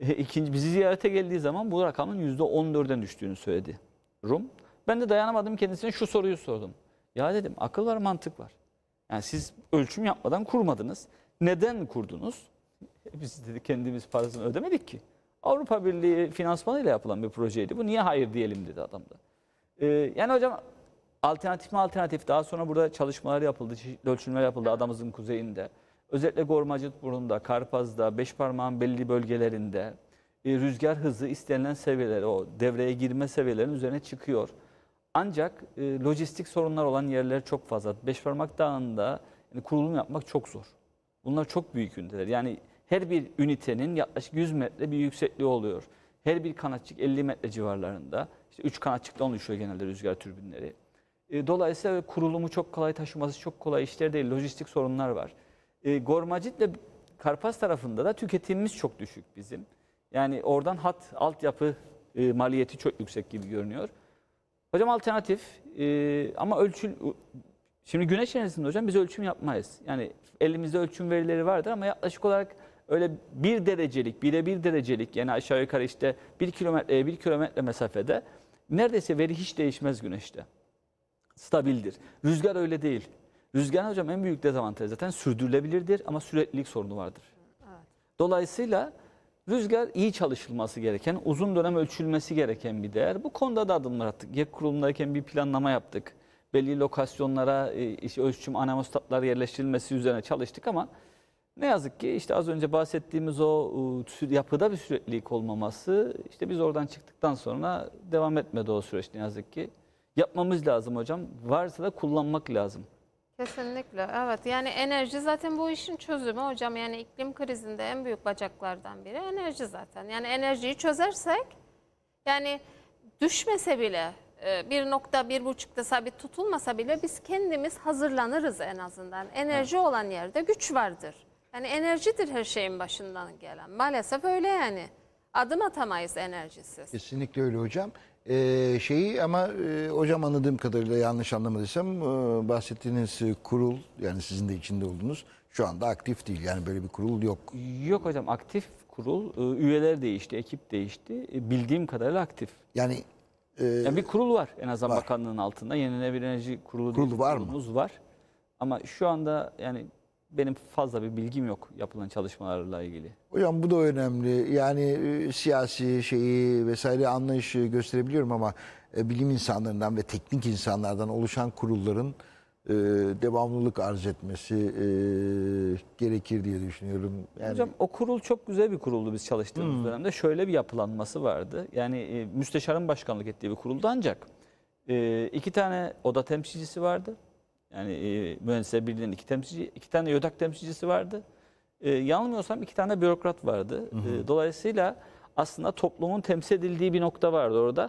E, ikinci bizi ziyarete geldiği zaman bu rakamın yüzde 14'den düştüğünü söyledi Rum. Ben de dayanamadım kendisine şu soruyu sordum. Ya dedim akıl var mantık var. Yani siz ölçüm yapmadan kurmadınız. Neden kurdunuz? Biz dedi kendimiz parasını ödemedik ki. Avrupa Birliği finansmanıyla yapılan bir projeydi. Bu niye hayır diyelim dedi adam da. Ee, yani hocam alternatif mi alternatif? Daha sonra burada çalışmalar yapıldı, ölçümler yapıldı adamızın kuzeyinde. Özellikle Gormacıburnu'nda, Karpaz'da, beş parmağın belli bölgelerinde e, rüzgar hızı istenilen seviyeleri, o devreye girme seviyelerinin üzerine çıkıyor. Ancak e, lojistik sorunlar olan yerler çok fazla. Beşparmak Dağı'nda yani kurulum yapmak çok zor. Bunlar çok büyük üniteler. Yani her bir ünitenin yaklaşık 100 metre bir yüksekliği oluyor. Her bir kanatçık 50 metre civarlarında. İşte 3 kanatçıktan oluşuyor genelde rüzgar türbinleri. E, dolayısıyla kurulumu çok kolay, taşıması çok kolay işler değil. Lojistik sorunlar var. E, Gormacit ve Karpas tarafında da tüketimimiz çok düşük bizim. Yani oradan hat, altyapı e, maliyeti çok yüksek gibi görünüyor. Hocam alternatif e, ama ölçül... Şimdi güneş enerjisinde hocam biz ölçüm yapmayız. Yani elimizde ölçüm verileri vardır ama yaklaşık olarak öyle bir derecelik, bire bir derecelik yani aşağı yukarı işte bir kilometre, e, bir kilometre mesafede neredeyse veri hiç değişmez güneşte. Stabildir. Rüzgar öyle değil. Rüzgar hocam en büyük dezavantajı zaten sürdürülebilirdir ama süreklilik sorunu vardır. Evet. Dolayısıyla Rüzgar iyi çalışılması gereken, uzun dönem ölçülmesi gereken bir değer. Bu konuda da adımlar attık. GEK kurulundayken bir planlama yaptık. Belli lokasyonlara e, işte ölçüm anemostatlar yerleştirilmesi üzerine çalıştık ama ne yazık ki işte az önce bahsettiğimiz o yapıda bir süreklilik olmaması işte biz oradan çıktıktan sonra devam etmedi o süreç ne yazık ki. Yapmamız lazım hocam. Varsa da kullanmak lazım. Kesinlikle evet yani enerji zaten bu işin çözümü hocam yani iklim krizinde en büyük bacaklardan biri enerji zaten. Yani enerjiyi çözersek yani düşmese bile e, bir nokta bir buçukta sabit tutulmasa bile biz kendimiz hazırlanırız en azından. Enerji evet. olan yerde güç vardır. Yani enerjidir her şeyin başından gelen maalesef öyle yani adım atamayız enerjisiz. Kesinlikle öyle hocam e, şeyi ama e, hocam anladığım kadarıyla yanlış anlamadıysam e, bahsettiğiniz e, kurul yani sizin de içinde olduğunuz şu anda aktif değil. Yani böyle bir kurul yok. Yok hocam aktif kurul e, üyeler değişti, ekip değişti. E, bildiğim kadarıyla aktif. Yani, e, yani bir kurul var en azından var. bakanlığın altında. Yenilenebilir enerji kurulu kurulu var mı? var. Ama şu anda yani benim fazla bir bilgim yok yapılan çalışmalarla ilgili. Hocam bu da önemli. Yani e, siyasi şeyi vesaire anlayışı gösterebiliyorum ama e, bilim insanlarından ve teknik insanlardan oluşan kurulların e, devamlılık arz etmesi gerekir diye düşünüyorum. Yani... Hocam o kurul çok güzel bir kuruldu biz çalıştığımız hmm. dönemde. Şöyle bir yapılanması vardı. Yani müsteşarın başkanlık ettiği bir kuruldu ancak iki tane oda temsilcisi vardı. Yani e, mühendisler birliğinin iki, temsilci, iki tane YÖDAK temsilcisi vardı. E, yanılmıyorsam iki tane bürokrat vardı. E, dolayısıyla aslında toplumun temsil edildiği bir nokta vardı orada.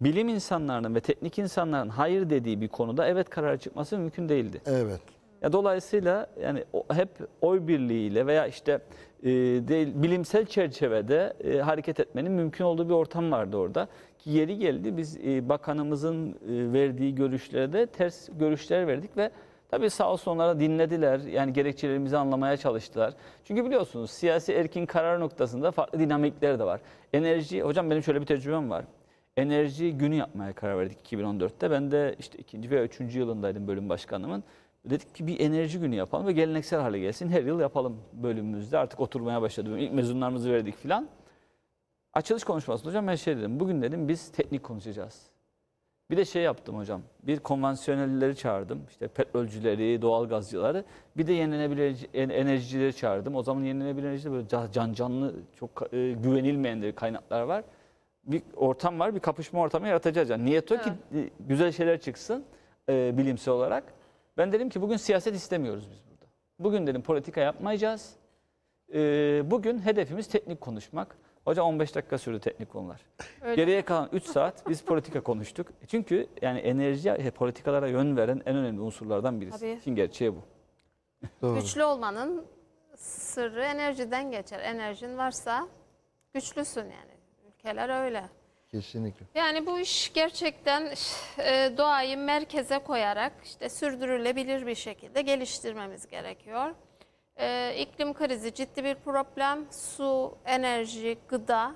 Bilim insanlarının ve teknik insanların hayır dediği bir konuda evet kararı çıkması mümkün değildi. Evet. Ya dolayısıyla yani hep oy birliğiyle veya işte e, değil, bilimsel çerçevede e, hareket etmenin mümkün olduğu bir ortam vardı orada. Ki yeri geldi biz e, bakanımızın e, verdiği görüşlere de ters görüşler verdik ve tabii sağ olsun onlara dinlediler. Yani gerekçelerimizi anlamaya çalıştılar. Çünkü biliyorsunuz siyasi erkin karar noktasında farklı dinamikler de var. Enerji, hocam benim şöyle bir tecrübem var enerji günü yapmaya karar verdik 2014'te. Ben de işte ikinci veya üçüncü yılındaydım bölüm başkanımın. Dedik ki bir enerji günü yapalım ve geleneksel hale gelsin. Her yıl yapalım bölümümüzde. Artık oturmaya başladı. İlk mezunlarımızı verdik filan. Açılış konuşmasında hocam ben şey dedim. Bugün dedim biz teknik konuşacağız. Bir de şey yaptım hocam. Bir konvansiyonelleri çağırdım. İşte petrolcüleri, doğalgazcıları. Bir de yenilenebilir enerjileri çağırdım. O zaman yenilenebilir enerjide böyle can canlı, çok e, güvenilmeyen de kaynaklar var. Bir ortam var, bir kapışma ortamı yaratacağız. Yani niyet o ki e, güzel şeyler çıksın e, bilimsel olarak. Ben dedim ki bugün siyaset istemiyoruz biz burada. Bugün dedim politika yapmayacağız. Ee, bugün hedefimiz teknik konuşmak. Hoca 15 dakika sürdü teknik konular. Öyle. Geriye kalan 3 saat biz politika konuştuk. E, çünkü yani enerji e, politikalara yön veren en önemli unsurlardan birisi. Tabii. Şimdi gerçeği bu. Doğru. Güçlü olmanın sırrı enerjiden geçer. Enerjin varsa güçlüsün yani. Ülkeler öyle. Kesinlikle. Yani bu iş gerçekten e, doğayı merkeze koyarak işte sürdürülebilir bir şekilde geliştirmemiz gerekiyor. E, iklim krizi ciddi bir problem. Su, enerji, gıda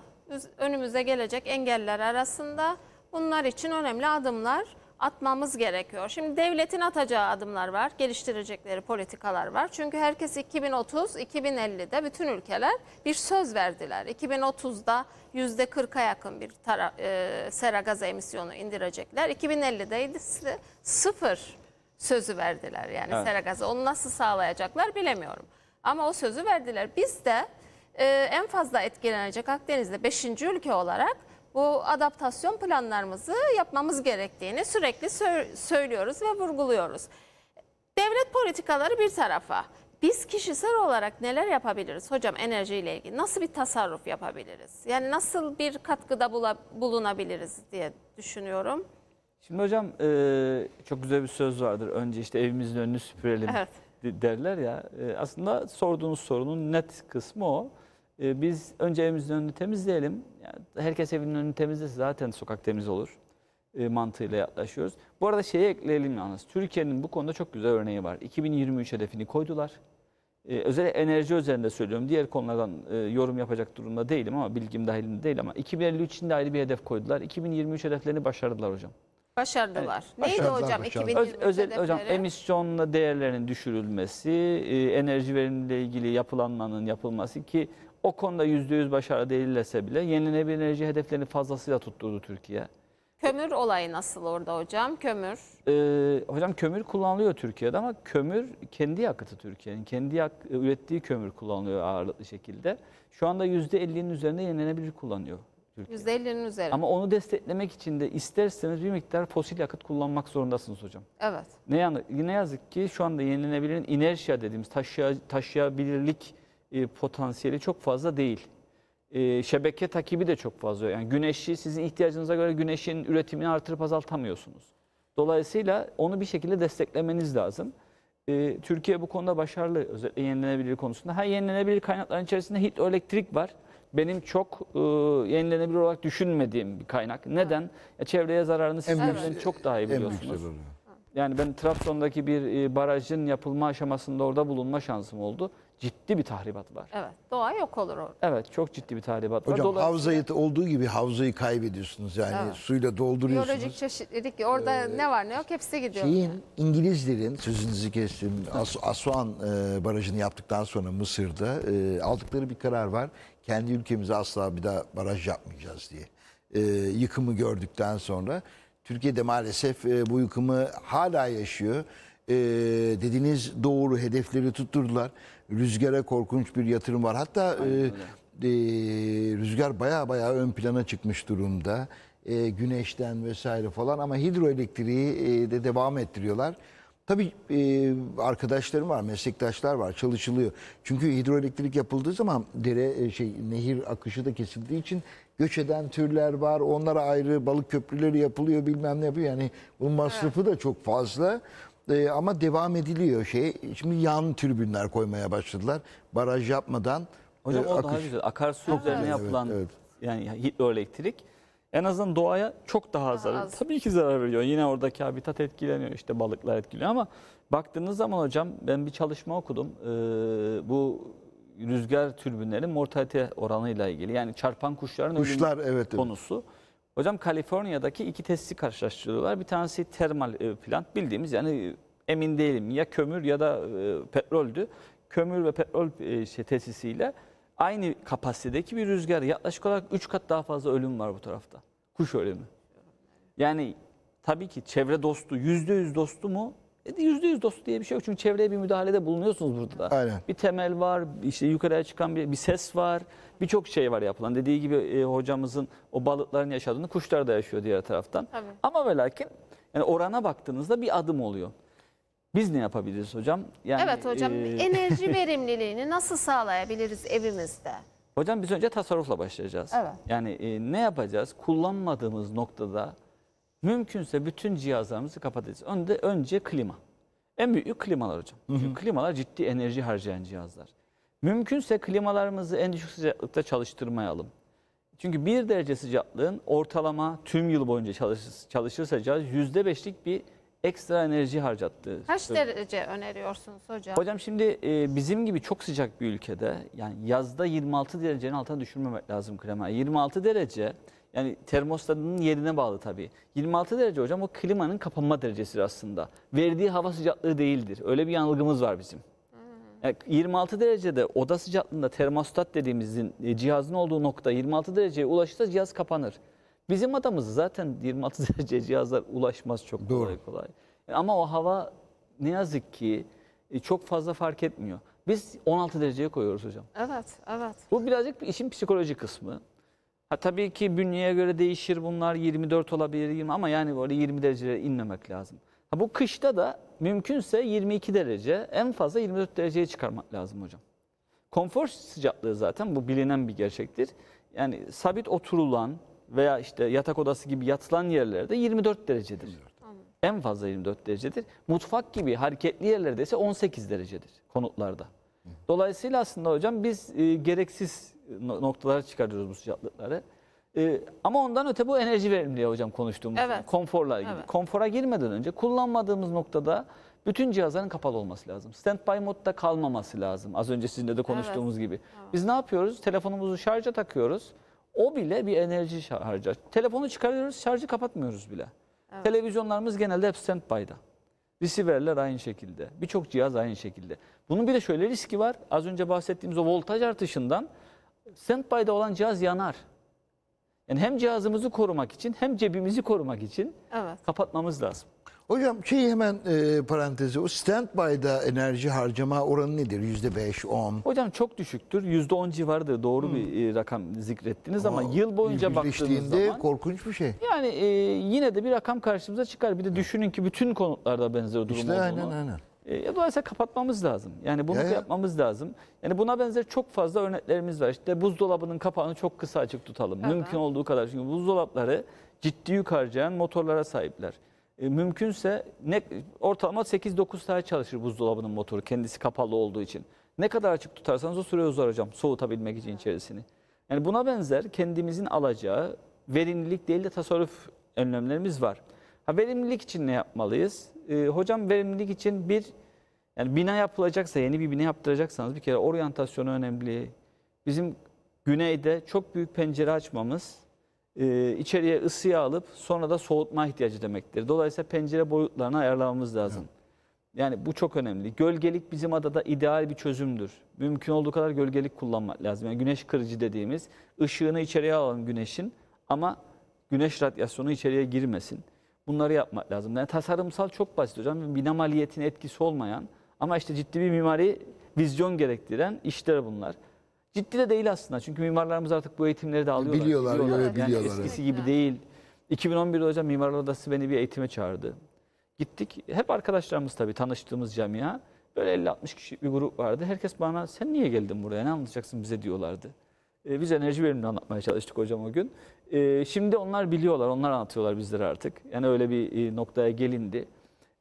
önümüze gelecek engeller arasında bunlar için önemli adımlar atmamız gerekiyor. Şimdi devletin atacağı adımlar var, geliştirecekleri politikalar var. Çünkü herkes 2030, 2050'de bütün ülkeler bir söz verdiler. 2030'da %40'a yakın bir tara, e, sera gazı emisyonu indirecekler. 2050'de ise sıfır sözü verdiler yani evet. sera gazı. Onu nasıl sağlayacaklar bilemiyorum. Ama o sözü verdiler. Biz de e, en fazla etkilenecek Akdeniz'de 5. ülke olarak bu adaptasyon planlarımızı yapmamız gerektiğini sürekli sö söylüyoruz ve vurguluyoruz. Devlet politikaları bir tarafa. Biz kişisel olarak neler yapabiliriz hocam enerjiyle ilgili? Nasıl bir tasarruf yapabiliriz? Yani nasıl bir katkıda bulunabiliriz diye düşünüyorum. Şimdi hocam e, çok güzel bir söz vardır. Önce işte evimizin önünü süpürelim evet. derler ya. E, aslında sorduğunuz sorunun net kısmı o. Ee, biz önce evimizin önünü temizleyelim. Yani herkes evinin önünü temizlese zaten sokak temiz olur e, mantığıyla yaklaşıyoruz. Bu arada şeyi ekleyelim yalnız. Türkiye'nin bu konuda çok güzel örneği var. 2023 hedefini koydular. E, özellikle enerji üzerinde söylüyorum. Diğer konulardan e, yorum yapacak durumda değilim ama bilgim dahilinde değil ama 2053 için de ayrı bir hedef koydular. 2023 hedeflerini başardılar hocam. Başardılar. Yani, Neydi hocam başardılar. 2023 Öz, özel, Hocam emisyonla değerlerin düşürülmesi, e, enerji verimliliğiyle ilgili yapılanmanın yapılması ki o konuda %100 başarılı değilse bile yenilenebilir enerji hedeflerini fazlasıyla tutturdu Türkiye. Kömür olayı nasıl orada hocam? Kömür. Ee, hocam kömür kullanılıyor Türkiye'de ama kömür kendi yakıtı Türkiye'nin. Kendi yak ürettiği kömür kullanılıyor ağırlıklı şekilde. Şu anda %50'nin üzerinde yenilenebilir kullanıyor Türkiye. %50'nin üzerinde. Ama onu desteklemek için de isterseniz bir miktar fosil yakıt kullanmak zorundasınız hocam. Evet. Ne, ne yazık ki şu anda yenilenebilirin inerşia dediğimiz taşıya, taşıyabilirlik e, potansiyeli çok fazla değil. E, şebeke takibi de çok fazla. Yani güneşi sizin ihtiyacınıza göre güneşin üretimini artırıp azaltamıyorsunuz. Dolayısıyla onu bir şekilde desteklemeniz lazım. E, Türkiye bu konuda başarılı özellikle yenilenebilir konusunda. Ha yenilenebilir kaynakların içerisinde hidroelektrik var. Benim çok e, yenilenebilir olarak düşünmediğim bir kaynak. Neden? Ya e, çevreye zararını siz evet. Şey- çok daha iyi biliyorsunuz. Şey yani ben Trabzon'daki bir e, barajın yapılma aşamasında orada bulunma şansım oldu ciddi bir tahribat var. Evet, doğa yok olur orada. Evet, çok ciddi bir tahribat Hocam, var. Hocam havzayı olduğu gibi havzayı kaybediyorsunuz yani evet. suyla dolduruyorsunuz. Biyolojik çeşitlilik orada ee, ne var ne yok hepsi gidiyor. Şeyin, İngilizlerin sözünüzü kestim As Asuan e, barajını yaptıktan sonra Mısır'da e, aldıkları bir karar var. Kendi ülkemize asla bir daha baraj yapmayacağız diye. E, yıkımı gördükten sonra Türkiye'de maalesef e, bu yıkımı hala yaşıyor. E, dediğiniz doğru hedefleri tutturdular rüzgara korkunç bir yatırım var. Hatta e, e, rüzgar baya baya ön plana çıkmış durumda. E, güneşten vesaire falan ama hidroelektriği e, de devam ettiriyorlar. Tabii e, arkadaşlarım var, meslektaşlar var, çalışılıyor. Çünkü hidroelektrik yapıldığı zaman dere e, şey nehir akışı da kesildiği için göç eden türler var. Onlara ayrı balık köprüleri yapılıyor, bilmem ne yapıyor. Yani Bu masrafı da çok fazla. E, ama devam ediliyor şey. Şimdi yan tribünler koymaya başladılar. Baraj yapmadan Hocam e, o akış. daha güzel. Akarsu üzerine yapılan evet. yani hidroelektrik en azından doğaya çok daha, daha az zarar. Tabii ki zarar veriyor. Yine oradaki habitat etkileniyor. işte balıklar etkiliyor ama baktığınız zaman hocam ben bir çalışma okudum. Ee, bu rüzgar türbinlerin mortalite oranıyla ilgili. Yani çarpan kuşların Kuşlar, evet, konusu. Evet. Hocam Kaliforniya'daki iki testi karşılaştırıyorlar. Bir tanesi termal e, plant bildiğimiz yani e, emin değilim ya kömür ya da e, petroldü. Kömür ve petrol şey, tesisiyle aynı kapasitedeki bir rüzgar yaklaşık olarak 3 kat daha fazla ölüm var bu tarafta. Kuş ölümü. Yani tabii ki çevre dostu, yüzde yüz dostu mu Yüzde yüz dost diye bir şey yok. Çünkü çevreye bir müdahalede bulunuyorsunuz burada da. Aynen. Bir temel var, işte yukarıya çıkan bir, bir ses var. Birçok şey var yapılan. Dediği gibi e, hocamızın o balıkların yaşadığını kuşlar da yaşıyor diğer taraftan. Tabii. Ama ve lakin yani orana baktığınızda bir adım oluyor. Biz ne yapabiliriz hocam? Yani, evet hocam e... enerji verimliliğini nasıl sağlayabiliriz evimizde? Hocam biz önce tasarrufla başlayacağız. Evet. Yani e, ne yapacağız? Kullanmadığımız noktada Mümkünse bütün cihazlarımızı kapatacağız. Önde önce klima. En büyük klimalar hocam. Hı hı. Çünkü klimalar ciddi enerji harcayan cihazlar. Mümkünse klimalarımızı en düşük sıcaklıkta çalıştırmayalım. Çünkü bir derece sıcaklığın ortalama tüm yıl boyunca çalışırsa, çalışırsa cihaz %5'lik bir ekstra enerji harcattığı. Kaç derece öneriyorsunuz hocam? Hocam şimdi e, bizim gibi çok sıcak bir ülkede yani yazda 26 derecenin altına düşürmemek lazım klimayı. 26 derece yani termostatının yerine bağlı tabii. 26 derece hocam o klimanın kapanma derecesi aslında. Verdiği hava sıcaklığı değildir. Öyle bir yanılgımız var bizim. Hmm. Yani 26 derecede oda sıcaklığında termostat dediğimizin e, cihazın olduğu nokta 26 dereceye ulaşırsa cihaz kapanır. Bizim adamız zaten 26 derece cihazlar ulaşmaz çok Doğru. kolay kolay. E, ama o hava ne yazık ki e, çok fazla fark etmiyor. Biz 16 dereceye koyuyoruz hocam. Evet, evet. Bu birazcık işin psikoloji kısmı. Ha tabii ki bünyeye göre değişir bunlar 24 olabilir 20 ama yani böyle 20 derece inmemek lazım. Ha bu kışta da mümkünse 22 derece en fazla 24 dereceye çıkarmak lazım hocam. Konfor sıcaklığı zaten bu bilinen bir gerçektir. Yani sabit oturulan veya işte yatak odası gibi yatılan yerlerde 24 derecedir. 24. En fazla 24 derecedir. Mutfak gibi hareketli yerlerde ise 18 derecedir konutlarda. Dolayısıyla aslında hocam biz e, gereksiz noktalara çıkarıyoruz bu sıcaklıkları. Ee, ama ondan öte bu enerji verimliliği hocam konuştuğumuz evet. Yani, konforla ilgili. Evet. Konfora girmeden önce kullanmadığımız noktada bütün cihazların kapalı olması lazım. Standby modda kalmaması lazım. Az önce sizinle de konuştuğumuz evet. gibi. Evet. Biz ne yapıyoruz? Telefonumuzu şarja takıyoruz. O bile bir enerji harcar. Telefonu çıkarıyoruz, şarjı kapatmıyoruz bile. Evet. Televizyonlarımız genelde hep standby'da. Receiver'ler aynı şekilde. Birçok cihaz aynı şekilde. Bunun bir de şöyle riski var. Az önce bahsettiğimiz o voltaj artışından standby'da olan cihaz yanar. Yani hem cihazımızı korumak için hem cebimizi korumak için evet. kapatmamız lazım. Hocam şey hemen e, parantezi o standby'da enerji harcama oranı nedir? Yüzde beş, on? Hocam çok düşüktür. Yüzde on civarıdır. Doğru hmm. bir e, rakam zikrettiniz ama, ama yıl boyunca baktığınız zaman. korkunç bir şey. Yani e, yine de bir rakam karşımıza çıkar. Bir de düşünün ki bütün konutlarda benzer durum işte, olduğunu. Aynen aynen. E, dolayısıyla kapatmamız lazım. Yani bunu ya, ya. yapmamız lazım. Yani buna benzer çok fazla örneklerimiz var. İşte buzdolabının kapağını çok kısa açık tutalım. Evet. Mümkün olduğu kadar. Çünkü buzdolapları ciddi yük harcayan motorlara sahipler. E, mümkünse ne, ortalama 8-9 saat çalışır buzdolabının motoru kendisi kapalı olduğu için. Ne kadar açık tutarsanız o süre uzar hocam soğutabilmek için içerisini. Yani buna benzer kendimizin alacağı verimlilik değil de tasarruf önlemlerimiz var. Ha, verimlilik için ne yapmalıyız? E, hocam verimlilik için bir yani bina yapılacaksa yeni bir bina yaptıracaksanız bir kere oryantasyonu önemli. Bizim güneyde çok büyük pencere açmamız e, içeriye ısıyı alıp sonra da soğutma ihtiyacı demektir. Dolayısıyla pencere boyutlarını ayarlamamız lazım. Evet. Yani bu çok önemli. Gölgelik bizim adada ideal bir çözümdür. Mümkün olduğu kadar gölgelik kullanmak lazım. Yani güneş kırıcı dediğimiz ışığını içeriye alalım güneşin ama güneş radyasyonu içeriye girmesin bunları yapmak lazım. Yani tasarımsal çok basit hocam. Bina maliyetinin etkisi olmayan ama işte ciddi bir mimari vizyon gerektiren işler bunlar. Ciddi de değil aslında. Çünkü mimarlarımız artık bu eğitimleri de alıyorlar. Biliyorlar, biliyorlar. Yani biliyorlar. eskisi gibi değil. 2011'de hocam Mimarlar Odası beni bir eğitime çağırdı. Gittik. Hep arkadaşlarımız tabii tanıştığımız camia. Böyle 50-60 kişi bir grup vardı. Herkes bana sen niye geldin buraya ne anlatacaksın bize diyorlardı. Ee, biz enerji verimini anlatmaya çalıştık hocam o gün. Ee, şimdi onlar biliyorlar, onlar anlatıyorlar bizlere artık. Yani öyle bir e, noktaya gelindi.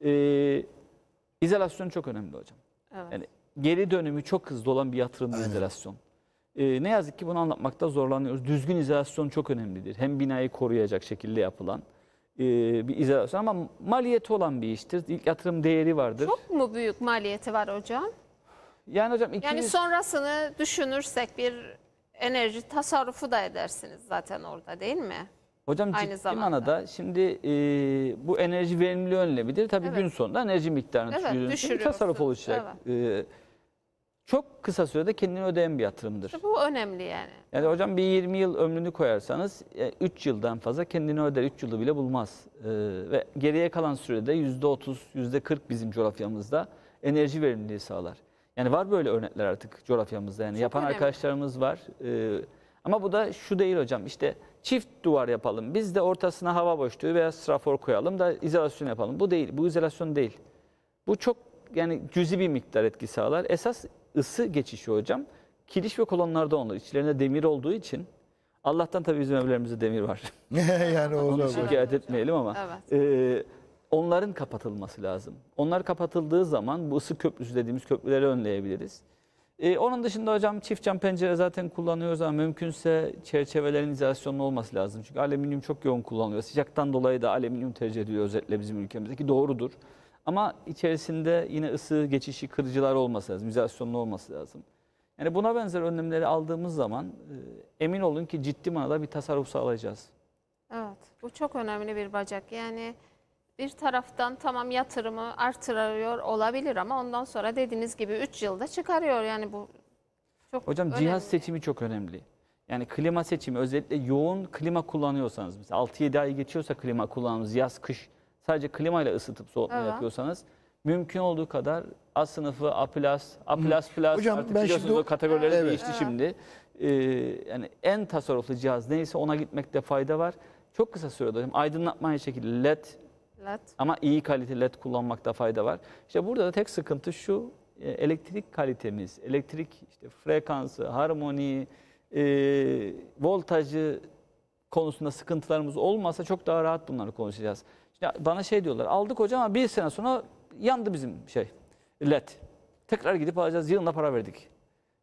E, izolasyon çok önemli hocam. Evet. Yani geri dönümü çok hızlı olan bir yatırım Aynen. izolasyon. ne yazık ki bunu anlatmakta zorlanıyoruz. Düzgün izolasyon çok önemlidir. Hem binayı koruyacak şekilde yapılan e, bir izolasyon ama maliyeti olan bir iştir. İlk yatırım değeri vardır. Çok mu büyük maliyeti var hocam? Yani hocam 200... Yani sonrasını düşünürsek bir enerji tasarrufu da edersiniz zaten orada değil mi? Hocam Aynı ciddi zamanda. manada şimdi e, bu enerji verimli önlemedir. Tabii evet. gün sonunda enerji miktarını evet, düşürüyorsunuz. Tasarruf oluşacak. Evet. E, çok kısa sürede kendini ödeyen bir yatırımdır. İşte bu önemli yani. Yani hocam bir 20 yıl ömrünü koyarsanız 3 e, yıldan fazla kendini öder. 3 yılı bile bulmaz. Ee, ve geriye kalan sürede %30, %40 bizim coğrafyamızda enerji verimliliği sağlar. Yani var böyle örnekler artık coğrafyamızda yani Çok yapan önemli. arkadaşlarımız var. Ee, ama bu da şu değil hocam işte çift duvar yapalım biz de ortasına hava boşluğu veya strafor koyalım da izolasyon yapalım. Bu değil bu izolasyon değil. Bu çok yani cüzi bir miktar etki sağlar. Esas ısı geçişi hocam kiliş ve kolonlarda olur. İçlerinde demir olduğu için Allah'tan tabii bizim evlerimizde demir var. yani Onu şikayet etmeyelim ama. Evet. Ee, onların kapatılması lazım. Onlar kapatıldığı zaman bu ısı köprüsü dediğimiz köprüleri önleyebiliriz. Ee, onun dışında hocam çift cam pencere zaten kullanıyoruz ama mümkünse çerçevelerin izolasyonlu olması lazım. Çünkü alüminyum çok yoğun kullanılıyor. Sıcaktan dolayı da alüminyum tercih ediliyor özellikle bizim ülkemizde ki doğrudur. Ama içerisinde yine ısı geçişi kırıcılar olması lazım, izolasyonlu olması lazım. Yani buna benzer önlemleri aldığımız zaman e, emin olun ki ciddi manada bir tasarruf sağlayacağız. Evet, bu çok önemli bir bacak. Yani bir taraftan tamam yatırımı artırıyor olabilir ama ondan sonra dediğiniz gibi 3 yılda çıkarıyor yani bu çok Hocam önemli. cihaz seçimi çok önemli. Yani klima seçimi özellikle yoğun klima kullanıyorsanız mesela 6-7 ay geçiyorsa klima kullanımız yaz kış sadece klimayla ısıtıp soğutma evet. yapıyorsanız mümkün olduğu kadar A sınıfı, A+, A++, plus Hocam, artık ben biliyorsunuz şimdi... o kategorileri evet. değişti evet. şimdi. Ee, yani en tasarruflu cihaz neyse ona gitmekte fayda var. Çok kısa sürede hocam aydınlatma aynı şekilde LED LED. Ama iyi kalite LED kullanmakta fayda var. İşte burada da tek sıkıntı şu e, elektrik kalitemiz, elektrik işte frekansı, harmoni, e, voltajı konusunda sıkıntılarımız olmasa çok daha rahat bunları konuşacağız. İşte bana şey diyorlar aldık hocam ama bir sene sonra yandı bizim şey LED. Tekrar gidip alacağız yılına para verdik.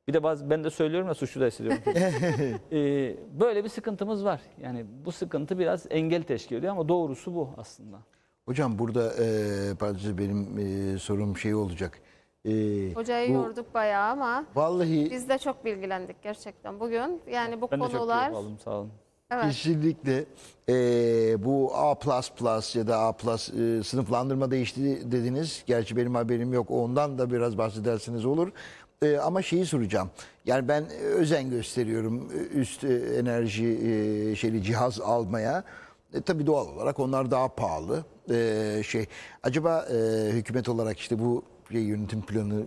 Bir de bazı ben de söylüyorum ya suçlu da hissediyorum. ee, böyle bir sıkıntımız var. Yani bu sıkıntı biraz engel teşkil ediyor ama doğrusu bu aslında. Hocam burada e, pardon benim e, sorum şey olacak. E, Hocayı bu, yorduk bayağı ama vallahi biz de çok bilgilendik gerçekten bugün. Yani bu ben konular... Ben çok aldım, sağ olun. Evet. Kesinlikle e, bu A++ ya da A+, e, sınıflandırma değişti dediniz. Gerçi benim haberim yok ondan da biraz bahsedersiniz olur. E, ama şeyi soracağım. Yani ben özen gösteriyorum e, üst e, enerji e, şeyli cihaz almaya. E, tabii doğal olarak onlar daha pahalı e, şey. Acaba e, hükümet olarak işte bu şey, yönetim planı e,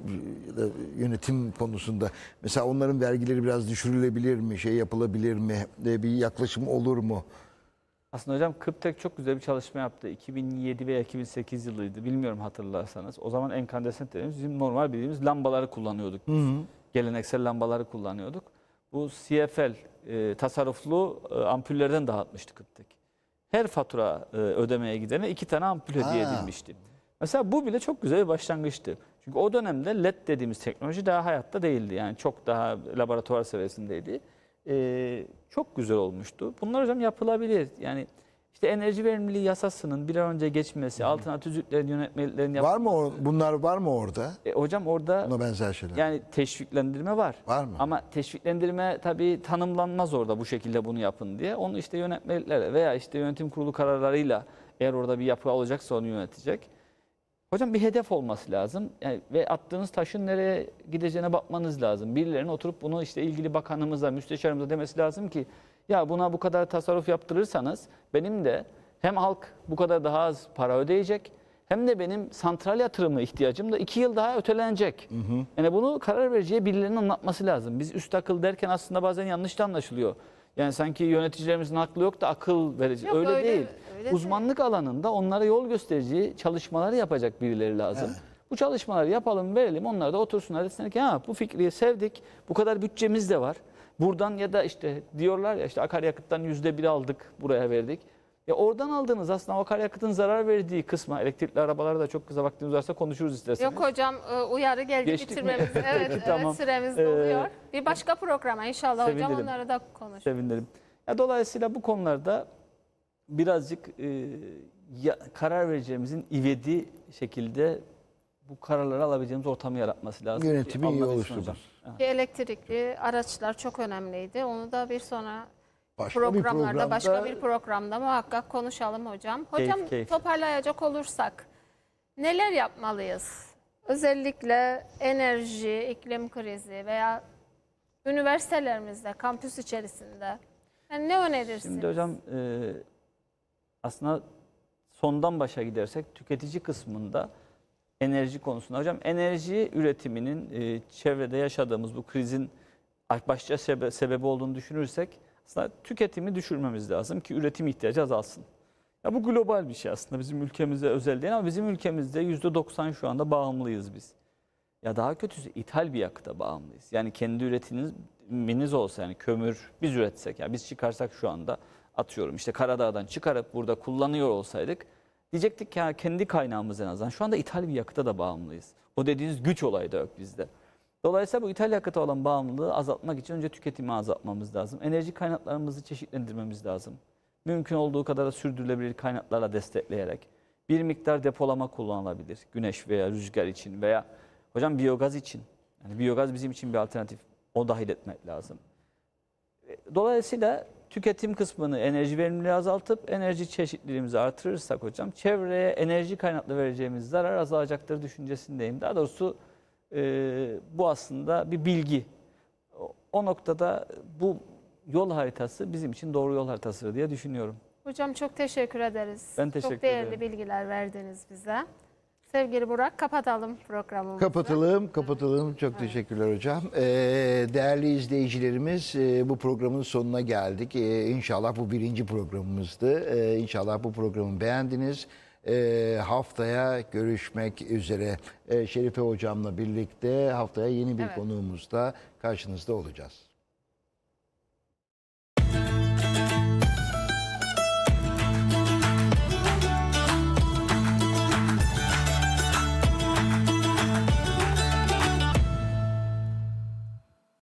yönetim konusunda mesela onların vergileri biraz düşürülebilir mi? Şey yapılabilir mi? E, bir yaklaşım olur mu? Aslında hocam Kıptek çok güzel bir çalışma yaptı. 2007 veya 2008 yılıydı. Bilmiyorum hatırlarsanız. O zaman enkandescent dediğimiz bizim normal bildiğimiz lambaları kullanıyorduk. Hı hı. Geleneksel lambaları kullanıyorduk. Bu CFL e, tasarruflu e, ampullerden dağıtmıştı Kıptek her fatura e, ödemeye gidene iki tane ampul hediye Ha. edilmişti. Mesela bu bile çok güzel bir başlangıçtı. Çünkü o dönemde LED dediğimiz teknoloji daha hayatta değildi. Yani çok daha laboratuvar seviyesindeydi. E, çok güzel olmuştu. Bunlar hocam yapılabilir. Yani işte enerji verimliliği yasasının bir an önce geçmesi, hmm. altına tüzüklerin yönetmeliklerin yapılması. Var mı or, bunlar var mı orada? E, hocam orada Buna benzer şeyler. Yani teşviklendirme var. Var mı? Ama teşviklendirme tabii tanımlanmaz orada bu şekilde bunu yapın diye. Onu işte yönetmeliklere veya işte yönetim kurulu kararlarıyla eğer orada bir yapı olacaksa onu yönetecek. Hocam bir hedef olması lazım. Yani ve attığınız taşın nereye gideceğine bakmanız lazım. Birilerinin oturup bunu işte ilgili bakanımıza, müsteşarımıza demesi lazım ki ya buna bu kadar tasarruf yaptırırsanız benim de hem halk bu kadar daha az para ödeyecek hem de benim santral yatırımı ihtiyacım da iki yıl daha ötelenecek. Hı hı. Yani bunu karar vericiye birilerinin anlatması lazım. Biz üst akıl derken aslında bazen yanlış da anlaşılıyor. Yani sanki yöneticilerimizin aklı yok da akıl verici. öyle, öyle değil. Öyle Uzmanlık değil. alanında onlara yol gösterici çalışmaları yapacak birileri lazım. Evet. Bu çalışmaları yapalım, verelim. Onlar da otursunlar desinler ki ha bu fikri sevdik. Bu kadar bütçemiz de var. Buradan ya da işte diyorlar ya işte akaryakıttan yüzde bir aldık buraya verdik. ya oradan aldığınız aslında akaryakıtın zarar verdiği kısma elektrikli arabalara da çok kısa vaktimiz varsa konuşuruz isterseniz. Yok hocam e, uyarı geldi Geçtik bitirmemiz. evet, Peki, tamam. evet süremiz ee, doluyor. bir başka programa inşallah sevinirim. hocam onları da konuşuruz. Sevinirim. Ya, dolayısıyla bu konularda birazcık e, ya, karar vereceğimizin ivedi şekilde bu kararları alabileceğimiz ortamı yaratması lazım. Yönetimi iyi oluşturmak. Elektrikli araçlar çok önemliydi. Onu da bir sonra başka programlarda, bir programda, başka bir programda muhakkak konuşalım hocam. Hocam keyif, keyif. toparlayacak olursak neler yapmalıyız? Özellikle enerji, iklim krizi veya üniversitelerimizde, kampüs içerisinde. Yani ne önerirsiniz? Şimdi hocam e, aslında sondan başa gidersek tüketici kısmında enerji konusunda. Hocam enerji üretiminin e, çevrede yaşadığımız bu krizin başça sebe sebebi olduğunu düşünürsek aslında tüketimi düşürmemiz lazım ki üretim ihtiyacı azalsın. Ya bu global bir şey aslında bizim ülkemizde özel değil ama bizim ülkemizde %90 şu anda bağımlıyız biz. Ya daha kötüsü ithal bir yakıta bağımlıyız. Yani kendi üretiminiz olsa yani kömür biz üretsek yani biz çıkarsak şu anda atıyorum işte Karadağ'dan çıkarıp burada kullanıyor olsaydık Diyecektik ki kendi kaynağımız en azından. Şu anda ithal bir yakıta da bağımlıyız. O dediğiniz güç olayı da yok bizde. Dolayısıyla bu ithal yakıta olan bağımlılığı azaltmak için önce tüketimi azaltmamız lazım. Enerji kaynaklarımızı çeşitlendirmemiz lazım. Mümkün olduğu kadar sürdürülebilir kaynaklarla destekleyerek. Bir miktar depolama kullanılabilir. Güneş veya rüzgar için veya hocam biyogaz için. Yani biyogaz bizim için bir alternatif. O dahil etmek lazım. E, dolayısıyla tüketim kısmını enerji verimliliği azaltıp enerji çeşitliliğimizi artırırsak hocam çevreye enerji kaynaklı vereceğimiz zarar azalacaktır düşüncesindeyim. Daha doğrusu e, bu aslında bir bilgi. O noktada bu yol haritası bizim için doğru yol haritası diye düşünüyorum. Hocam çok teşekkür ederiz. Ben teşekkür ederim. Çok değerli ederim. bilgiler verdiniz bize. Sevgili Burak kapatalım programımızı. Kapatalım, kapatalım. Çok evet. teşekkürler hocam. Ee, değerli izleyicilerimiz e, bu programın sonuna geldik. Ee, inşallah bu birinci programımızdı. Ee, inşallah bu programı beğendiniz. haftaya görüşmek üzere. Şerife hocamla birlikte haftaya yeni bir evet. konuğumuzda karşınızda olacağız.